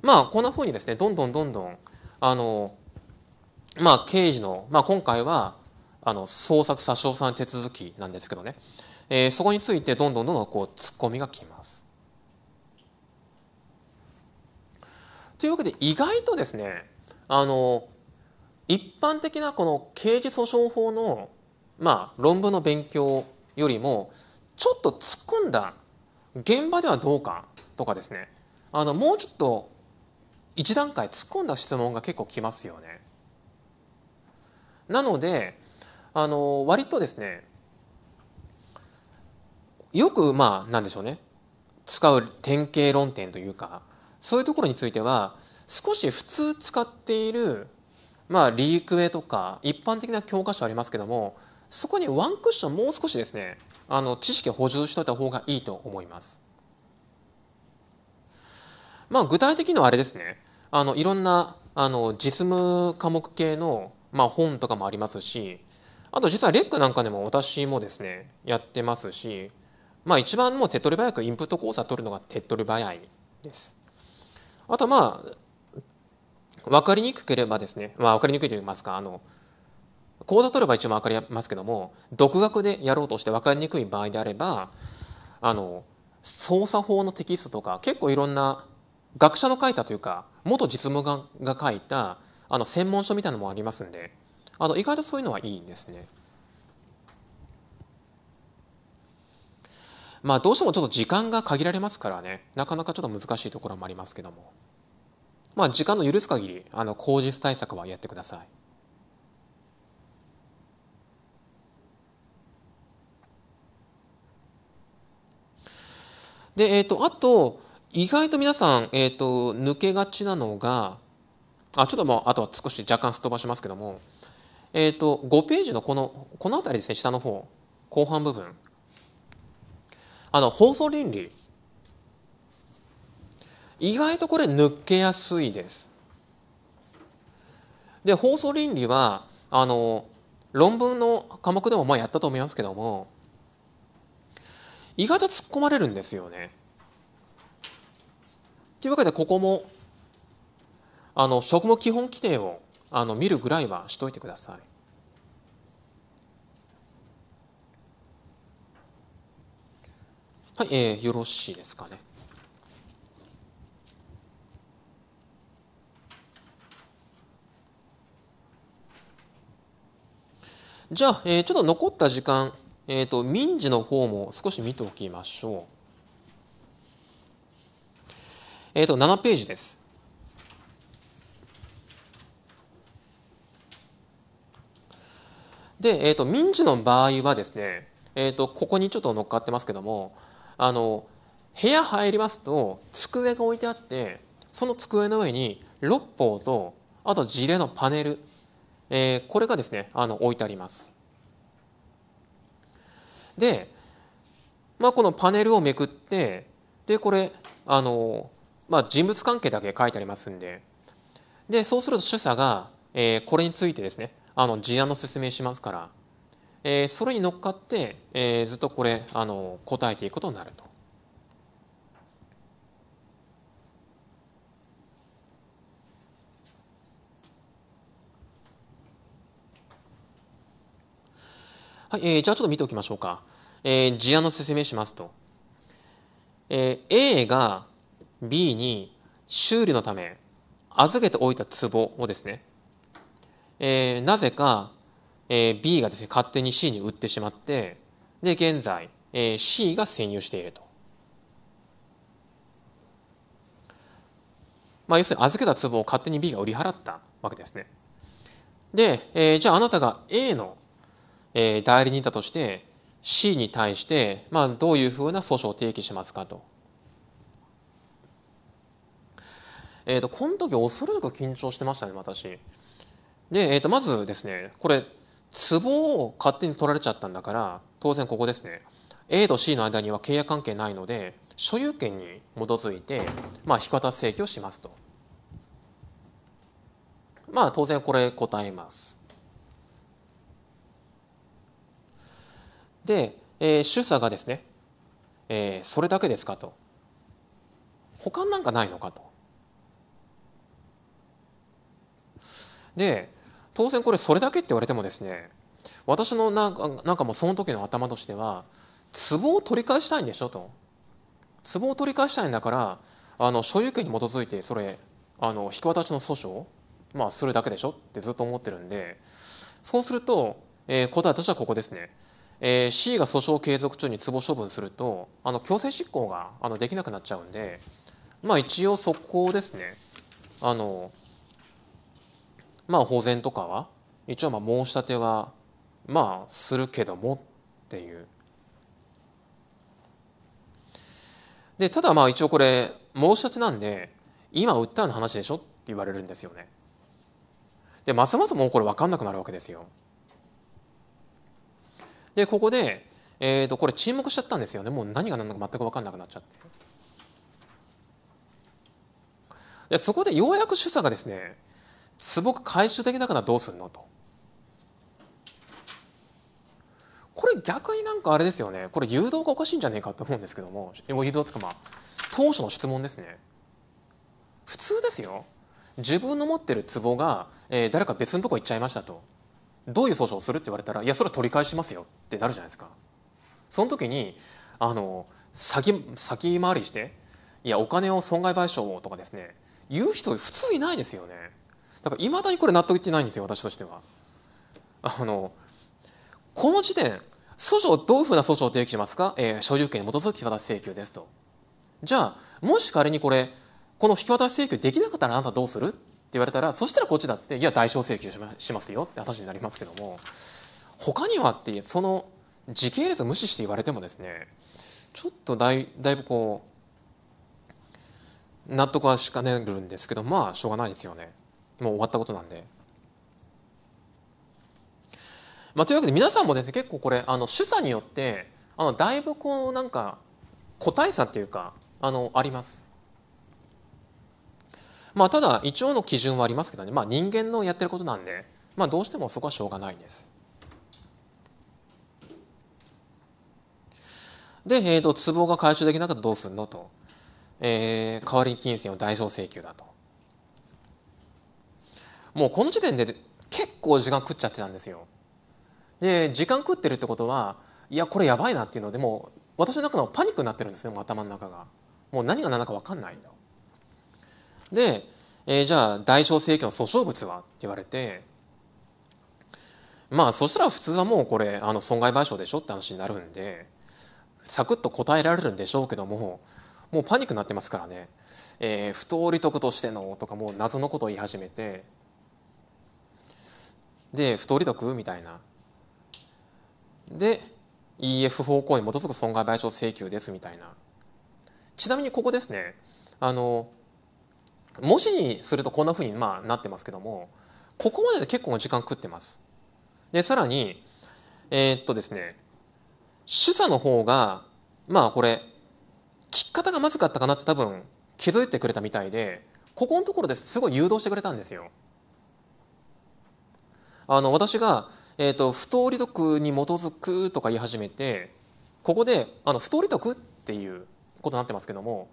まあ、こんなふうにですね、どんどんどんどん、あの、まあ、刑事の、まあ、今回は、あの、捜索し押さん手続きなんですけどね、えー、そこについてどんどんどんどんこう突っ込みがきます。というわけで意外とですねあの一般的なこの刑事訴訟法の、まあ、論文の勉強よりもちょっと突っ込んだ現場ではどうかとかですねあのもうちょっと一段階突っ込んだ質問が結構きますよね。なのであの割とですねよくまあなんでしょうね使う典型論点というかそういうところについては少し普通使っているまあリークウェイとか一般的な教科書ありますけどもそこにワンクッションもう少しですねあの知識補充しといた方がいいと思います。まあ具体的にはあれですねあのいろんなあの実務科目系の、まあ、本とかもありますしあと実はレックなんかでも私もですねやってますしまあ一番もう手っ取り早くインプット交差取るのが手っ取り早いです。あとまあ、分かりにくければですね、まあ分かりにくいと言いますか、あの、講座取れば一番分かりますけども、独学でやろうとして分かりにくい場合であれば、あの、操作法のテキストとか、結構いろんな学者の書いたというか、元実務が書いた、あの、専門書みたいなのもありますんで、あの、意外とそういうのはいいんですね。まあどうしてもちょっと時間が限られますからねなかなかちょっと難しいところもありますけどもまあ時間の許す限りあの口実対策はやってくださいでえっ、ー、とあと意外と皆さん、えっ、ー、と抜けがちなのがあちょっともうあとは少し若干すっ飛ばしますけどもえっ、ー、と5ページのこのこの辺りですね下の方後半部分あの放送倫理意外とこれ抜けやすいです。で放送倫理はあの論文の科目でもまあやったと思いますけども意外と突っ込まれるんですよね。というわけでここもあの職務基本規定をあの見るぐらいはしといてください。はい、えー、よろしいですかね。じゃあ、えー、ちょっと残った時間、えっ、ー、と、民事の方も少し見ておきましょう。えっ、ー、と、7ページです。で、えっ、と、民事の場合はですね、えっ、と、ここにちょっと乗っかってますけども、あの部屋入りますと机が置いてあってその机の上に六方とあと事例のパネル、えー、これがですねあの置いてあります。で、まあ、このパネルをめくってでこれあの、まあ、人物関係だけ書いてありますんででそうすると主査が、えー、これについてですねあの事案の説明しますからえー、それに乗っかって、えー、ずっとこれあの答えていくことになると。はいえー、じゃあちょっと見ておきましょうか。えー、事案の説明しますと、えー、A が B に修理のため預けておいた壺をですね、えー、なぜかえー、B がですね、勝手に C に売ってしまって、で、現在、えー、C が占有していると。まあ、要するに預けた壺を勝手に B が売り払ったわけですね。で、えー、じゃああなたが A の、えー、代理人だとして C に対して、まあ、どういうふうな訴訟を提起しますかと。えっ、ー、と、この時恐るく緊張してましたね、私。で、えっ、ー、と、まずですね、これ、壺を勝手に取られちゃったんだから当然ここですね A と C の間には契約関係ないので所有権に基づいて、まあ、引き渡し請求をしますと。まあ当然これ答えます。で、えー、主査がですね、えー、それだけですかと。保管なんかないのかと。で、当然これそれだけって言われてもですね私のなんかなんかもうその時の頭としては壺を取り返したいんでしょと壺を取り返したいんだからあの所有権に基づいてそれあの引き渡しの訴訟まあするだけでしょってずっと思ってるんでそうすると、えー、答えとしてはここですね、えー、C が訴訟継続中に壺処分するとあの強制執行があのできなくなっちゃうんでまあ一応速攻ですねあのまあ保全とかは一応まあ申し立てはまあするけどもっていう。でただまあ一応これ申し立てなんで今売ようの話でしょって言われるんですよね。でますますもうこれ分かんなくなるわけですよ。でここで、えー、とこれ沈黙しちゃったんですよねもう何が何だか全く分かんなくなっちゃって。でそこでようやく主査がですね壺が回収できなくならどうすんのと。これ逆になんかあれですよね。これ誘導がおかしいんじゃねえかと思うんですけども、誘導つかまあ、当初の質問ですね。普通ですよ。自分の持ってる壺が、えー、誰か別のとこ行っちゃいましたと。どういう訴訟をするって言われたら、いや、それは取り返しますよってなるじゃないですか。その時に、あの、先、先回りして、いや、お金を損害賠償をとかですね、言う人普通いないですよね。だからいまだにこれ納得いってないんですよ私としては。あのこの時点訴訟どういうふうな訴訟を提起しますか、えー、所有権に基づく引き渡し請求ですと。じゃあもし仮にこれこの引き渡し請求できなかったらあなたどうするって言われたらそしたらこっちだっていや代償請求しますよって話になりますけども他にはってその時系列を無視して言われてもですねちょっとだいだいぶこう納得はしかねるんですけどまあしょうがないですよね。もう終わったことなんで。まあ、というわけで皆さんもですね結構これあの主査によってあのだいぶこうなんか個体差っていうかあのあります。まあ、ただ一応の基準はありますけどね、まあ、人間のやってることなんで、まあ、どうしてもそこはしょうがないです。で、えーと、壺が回収できなかったらどうするのと、えー、代わりに金銭を代償請求だと。もうこの時点で結構時間食っちゃってたんですよ。で時間食ってるってことはいやこれやばいなっていうのでもう私の中のパニックになってるんですね頭の中が。もう何が何だか分かんないんだ。で、えー、じゃあ大小請求の訴訟物はって言われてまあそしたら普通はもうこれあの損害賠償でしょって話になるんでサクッと答えられるんでしょうけどももうパニックになってますからね、えー、不当利得としてのとかもう謎のことを言い始めてで不当利得みたいなで EF 方向に基づく損害賠償請求ですみたいなちなみにここですねあの文字にするとこんなふうにまあなってますけどもここまでで結構時間食ってますでさらにえー、っとですね主査の方がまあこれ聞き方がまずかったかなって多分気づいてくれたみたいでここのところですごい誘導してくれたんですよあの私が、えーと、不当利得に基づくとか言い始めてここであの不当利得っていうことになってますけども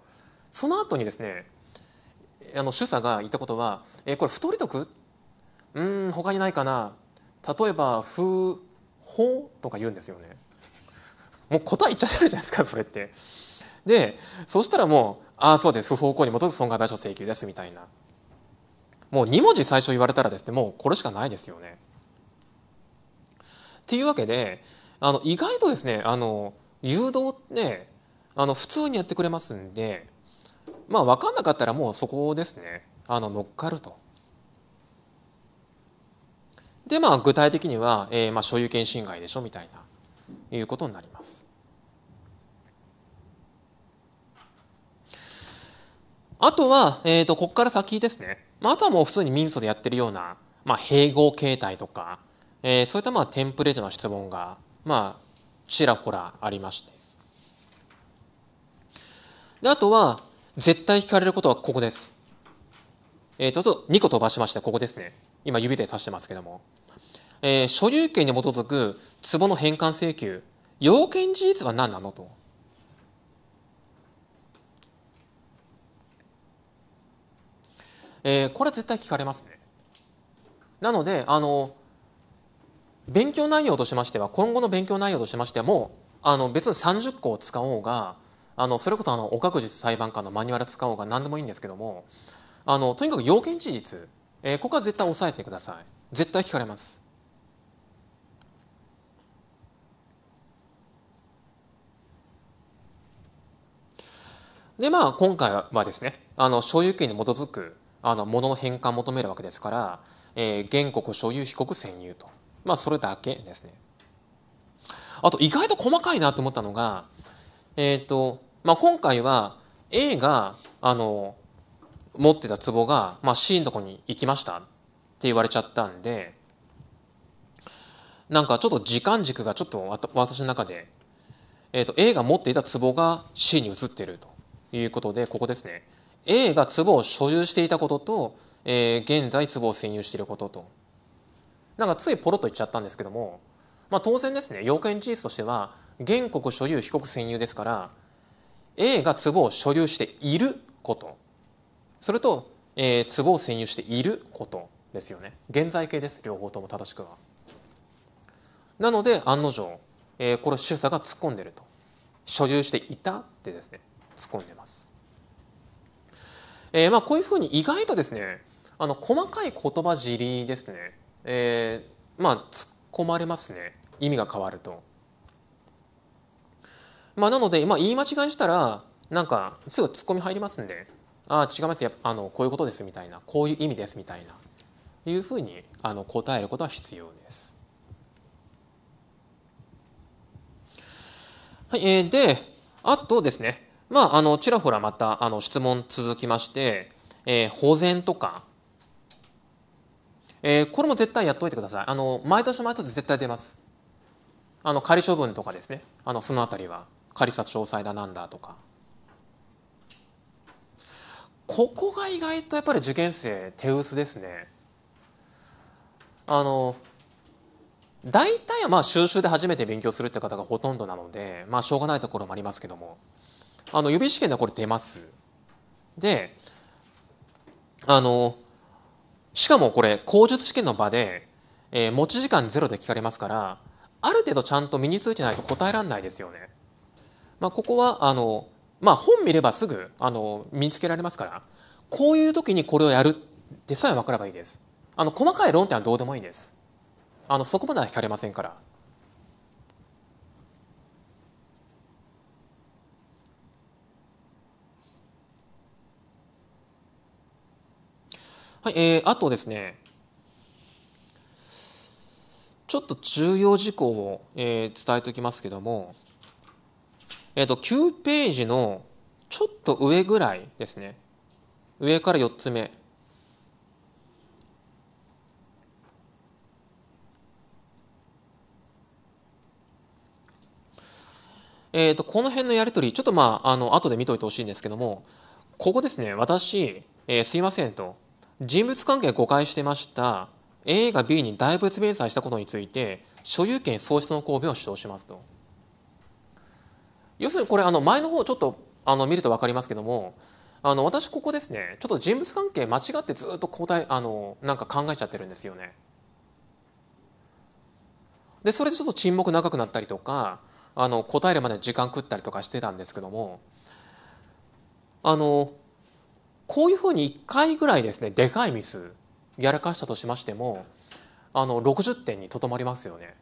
その後にですねあの主査が言ったことは「えー、これ不当利得うん他にないかな例えば不法」とか言うんですよね。もう答え言っちゃってるじゃないですかそれって。でそしたらもう「ああそうです不法行為に基づく損害賠償請求です」みたいなもう2文字最初言われたらですねもうこれしかないですよね。っていうわけであの意外とですねあの誘導ってあの普通にやってくれますんでまあ分かんなかったらもうそこですねあの乗っかると。でまあ具体的には、えー、まあ所有権侵害でしょみたいないうことになります。あとは、えっ、ー、と、ここから先ですね。まあ、あとはもう普通に民訴でやってるような、まあ、併合形態とか、えー、そういったまあテンプレートの質問が、まあ、ちらほらありまして。で、あとは、絶対聞かれることはここです。えっ、ー、と、2個飛ばしまして、ここですね。今指で指してますけども。えー、所有権に基づく壺の返還請求、要件事実は何なのと。えー、これは絶対聞かれますね。なので、あの、勉強内容としましては今後の勉強内容としましてもあの別に30個を使おうがあのそれこそあの岡久実裁判官のマニュアル使おうが何でもいいんですけどもあのとにかく要件事実、えー、ここは絶対押さえてください絶対聞かれますでまあ今回はですねあの所有権に基づくあの物の返還を求めるわけですから、えー、原告所有被告占有と。まあ、それだけですね。あと、意外と細かいなと思ったのが、えっ、ー、と、まあ、今回は A が、あの、持ってた壺が、まあ、C のとこに行きましたって言われちゃったんで、なんかちょっと時間軸がちょっと私の中で、えっ、ー、と、A が持っていた壺が C に移ってるということで、ここですね。A が壺を所有していたことと、えー、現在壺を占有していることとなんかついポロッと言っちゃったんですけども、まあ、当然ですね要件事実としては原告所有被告占有ですから A が壺を所有していることそれと、えー、壺を占有していることですよね現在形です両方とも正しくは。なので案の定、えー、これ主査が突っ込んでると所有していたってですね突っ込んでます。えー、まあこういうふうに意外とですねあの細かい言葉尻ですねえー、まあ突っ込まれますね意味が変わると。まあ、なので、まあ、言い間違いしたらなんかすぐツッコミ入りますんで「ああ違いますやあのこういうことです」みたいなこういう意味ですみたいないうふうにあの答えることは必要です。はいえー、であとですねまああのちらほらまたあの質問続きまして、えー、保全とかえー、これも絶対やっといてください。あの、毎年毎年絶対出ます。あの、仮処分とかですね。あの、そのあたりは。仮殺詳細だなんだとか。ここが意外とやっぱり受験生手薄ですね。あの、大体はまあ収集で初めて勉強するって方がほとんどなので、まあしょうがないところもありますけども、あの予備試験ではこれ出ます。で、あの、しかもこれ口述試験の場で、えー、持ち時間ゼロで聞かれますからある程度ちゃんと身についてないと答えられないですよね。まあ、ここはあの、まあ、本見ればすぐあの見つけられますからこういう時にこれをやるってさえ分かればいいです。あの細かい論点はどうでもいいです。あのそこまでは聞かれませんから。はい、えー、あとですね、ちょっと重要事項を、えー、伝えておきますけども、えっ、ー、と、9ページのちょっと上ぐらいですね。上から4つ目。えーと、この辺のやり取り、ちょっとまあ、あの後で見といてほしいんですけども、ここですね、私、えー、すいませんと、人物関係を誤解してました A が B に大仏弁済したことについて所有権喪失の公弁を主張しますと要するにこれあの前の方ちょっとあの見ると分かりますけどもあの私ここですねちょっと人物関係間違ってずっと答えあのなんか考えちゃってるんですよね。でそれでちょっと沈黙長くなったりとかあの答えるまで時間食ったりとかしてたんですけどもあのこういうふうに1回ぐらいですねでかいミスやらかしたとしましてもあの60点にとどまりますよね。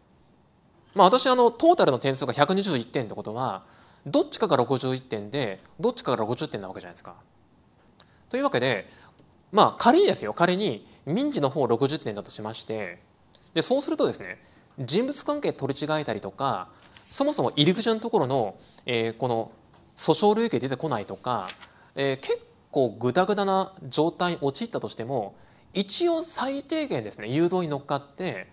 まあ、私あのトータルの点数が121点ってことはどっちかが61点でどっちかが60点なわけじゃないですか。というわけでまあ仮にですよ仮に民事の方60点だとしましてでそうするとですね人物関係取り違えたりとかそもそも入り口のところの、えー、この訴訟類型出てこないとか、えー、結こうグダグダな状態に陥ったとしても一応最低限ですね誘導に乗っかって、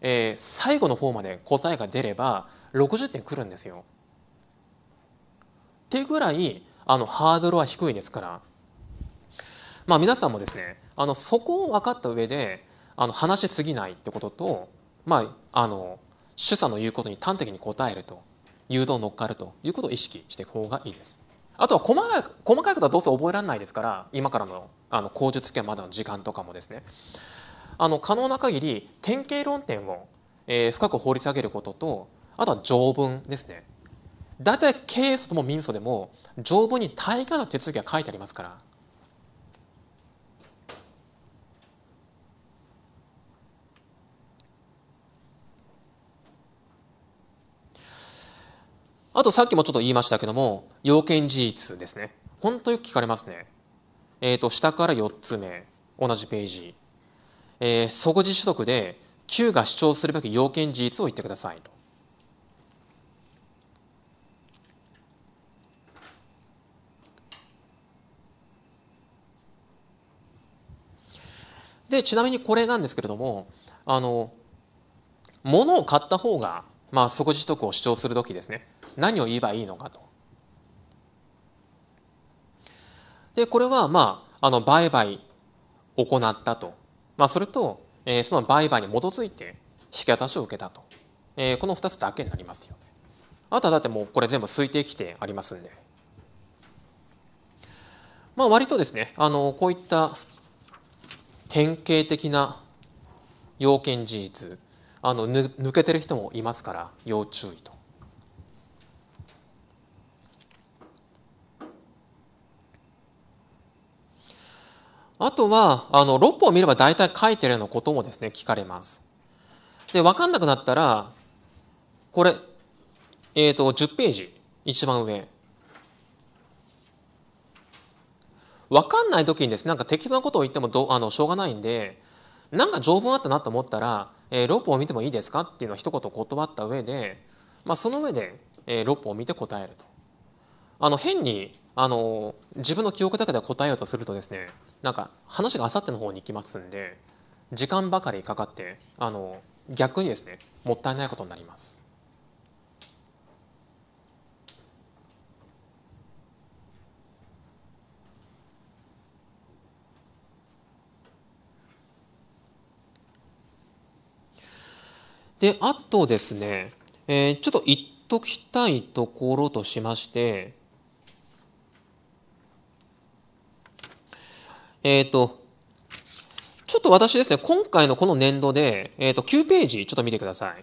えー、最後の方まで答えが出れば60点くるんですよ。ってぐらいあのハードルは低いですから、まあ、皆さんもですねあのそこを分かった上であの話しすぎないってことと、まあ、あの主査の言うことに端的に答えると誘導乗っかるということを意識していく方がいいです。あとは細かい細かいことはどうせ覚えられないですから今からのあの口述権までの時間とかもですねあの可能な限り典型論点を、えー、深く掘り下げることとあとは条文ですね大体経営素でも民訴でも条文に大概の手続きが書いてありますからあとさっきもちょっと言いましたけども、要件事実ですね。本当よく聞かれますね。えっ、ー、と、下から4つ目、同じページ。えー、即時取得で、Q が主張するべき要件事実を言ってくださいと。で、ちなみにこれなんですけれども、あの、物を買った方が、まあ、即時取得を主張するときですね。何を言えばいいのかと。で、これは、まあ、あの、売買行ったと。まあ、それと、えー、その売買に基づいて引き渡しを受けたと。えー、この2つだけになりますよね。あとはだってもうこれ全部推定規定ありますんで。まあ、割とですね、あの、こういった典型的な要件事実、あの、抜けてる人もいますから、要注意と。あとは、あの、六法を見れば大体書いてるようなこともですね、聞かれます。で、わかんなくなったら、これ、えっ、ー、と、10ページ、一番上。わかんない時にですね、なんか適当なことを言ってもどあのしょうがないんで、なんか条文あったなと思ったら、えー、六法を見てもいいですかっていうのは一言断った上で、まあ、その上で、えー、六法を見て答えると。あの変にあの自分の記憶だけで答えようとするとですねなんか話があさっての方に行きますんで時間ばかりかかってあの逆にですねもったいないことになります。であとですね、えー、ちょっと言っときたいところとしましてえっ、ー、と、ちょっと私ですね、今回のこの年度で、えっ、ー、と、9ページ、ちょっと見てください。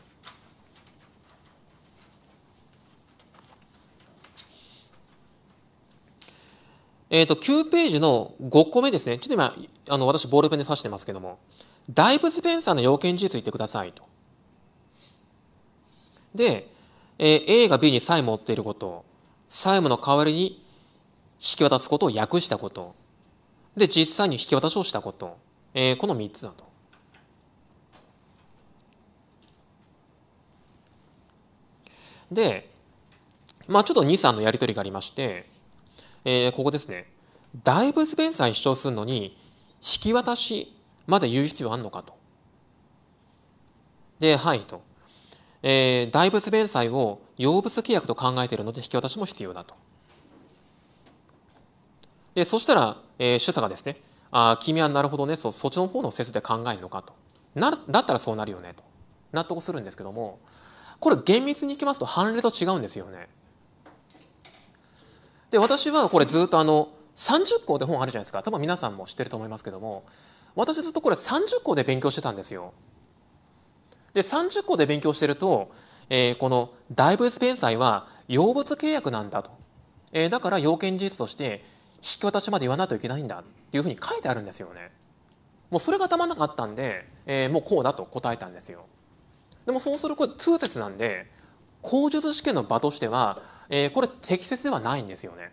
えっ、ー、と、9ページの5個目ですね。ちょっと今、あの、私、ボールペンで指してますけども、ダイブ・スペンサーの要件事実言ってくださいと。で、えー、A が B に債務を負っていること、債務の代わりに引き渡すことを訳したこと、で、実際に引き渡しをしたこと。えー、この3つだと。で、まあちょっと2、三のやりとりがありまして、えー、ここですね。大仏弁済主張するのに、引き渡しまで言う必要あんのかと。で、はいと。えー、大仏弁済を用物契約と考えているので引き渡しも必要だと。で、そしたら、えー、主査がですね、あ君はなるほどねそ、そっちの方の説で考えるのかと。なだったらそうなるよねと。納得するんですけども、これ厳密にいきますと判例と違うんですよね。で、私はこれずっとあの、30項で本あるじゃないですか。多分皆さんも知ってると思いますけども、私ずっとこれ30項で勉強してたんですよ。で、30項で勉強してると、えー、この大仏弁済は用物契約なんだと。えー、だから要件事実として引き渡しまで言わないといけないんだっていうふうに書いてあるんですよね。もうそれが頭のなかったんで、えー、もうこうだと答えたんですよ。でもそうすると通説なんで口述試験の場としては、えー、これ適切ではないんですよね。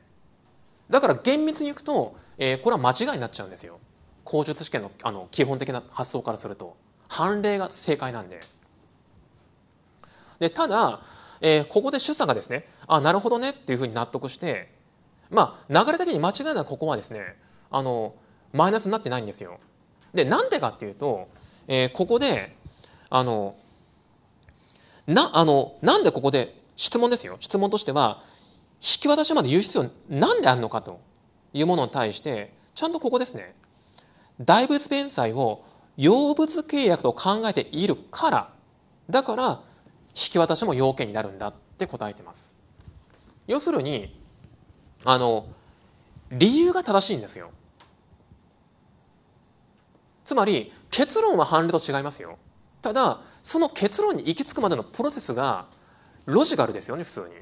だから厳密にいくと、えー、これは間違いになっちゃうんですよ。口述試験のあの基本的な発想からすると判例が正解なんで。でただ、えー、ここで主査がですねあなるほどねっていうふうに納得してまあ、流れ的に間違いなくここはですねあのマイナスになってないんですよ。でなんでかっていうと、えー、ここであのなあのなんでここで質問ですよ質問としては引き渡しまで言う必要なんであるのかというものに対してちゃんとここですね大仏弁済を用物契約と考えているからだから引き渡しも要件になるんだって答えてます。要するにあの理由が正しいんですよつまり結論は判例と違いますよただその結論に行き着くまでのプロセスがロジカルですよね普通に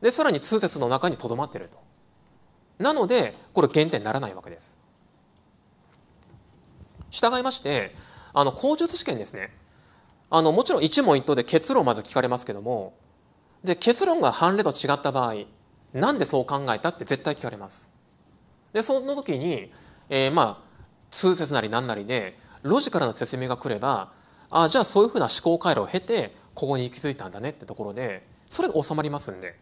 でさらに通説の中にとどまってるとなのでこれ原点にならないわけです従いましてあの口述試験ですねあのもちろん一問一答で結論をまず聞かれますけどもで結論が判例と違った場合なんでそう考えたって絶対聞かれます。でその時に、えー、まあ通説なり何なりでロジカルな説明が来ればあじゃあそういうふうな思考回路を経てここに行き着いたんだねってところでそれが収まりますんで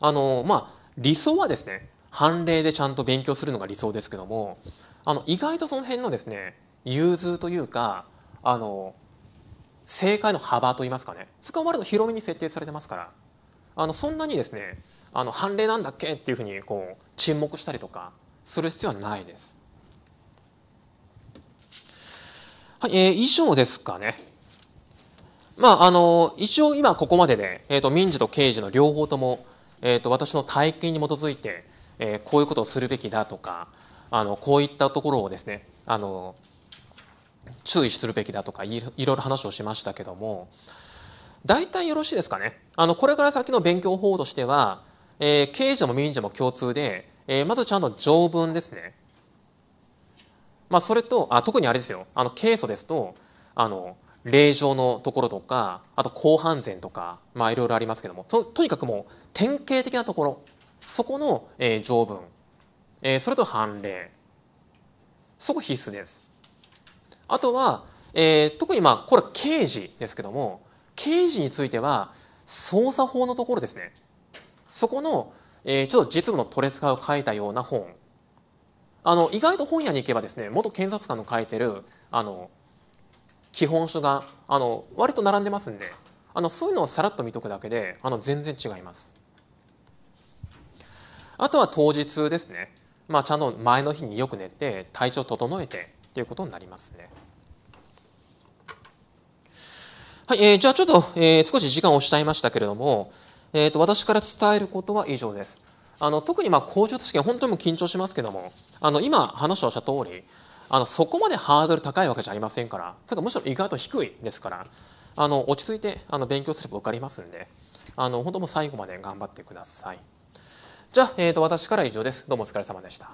あのまあ理想はですね判例でちゃんと勉強するのが理想ですけどもあの意外とその辺のですね融通というかあの正解の幅といいますかねそこは割と広めに設定されてますから。あのそんなにですねあの判例なんだっけっていうふうにこう沈黙したりとかする必要はないです。はい、えー、以上ですかね。まあ、あの、一応今ここまでで、えっ、ー、と、民事と刑事の両方とも、えっ、ー、と、私の体験に基づいて、えー、こういうことをするべきだとか、あの、こういったところをですね、あの、注意するべきだとかいろいろ話をしましたけども大体よろしいですかね。あの、これから先の勉強法としては、えー、刑事も民事も共通で、えー、まずちゃんと条文ですね。まあ、それと、あ、特にあれですよ。あの、刑訴ですと、あの、令状のところとか、あと公判前とか、まあ、いろいろありますけども、と、とにかくもう、典型的なところ、そこの、えー、条文、えー、それと判例、そこ必須です。あとは、えー、特にまあ、これ刑事ですけども、刑事については捜査法のところですねそこの、えー、ちょっと実務のトレスいを書いたような本あの意外と本屋に行けばですね元検察官の書いてるあの基本書があの割と並んでますんであのそういうのをさらっと見とくだけであの全然違いますあとは当日ですねまあちゃんと前の日によく寝て体調整えてということになりますねはい、えー、じゃあちょっと、えー、少し時間をおっしゃいましたけれども、えーと、私から伝えることは以上です。あの特にまあ公職試験本当に緊張しますけどもあの今話をした通りありそこまでハードル高いわけじゃありませんからとかむしろ意外と低いですからあの落ち着いてあの勉強すれば受かりますんであの本当も最後まで頑張ってください。じゃあ、えーと、私から以上です。どうもお疲れ様でした。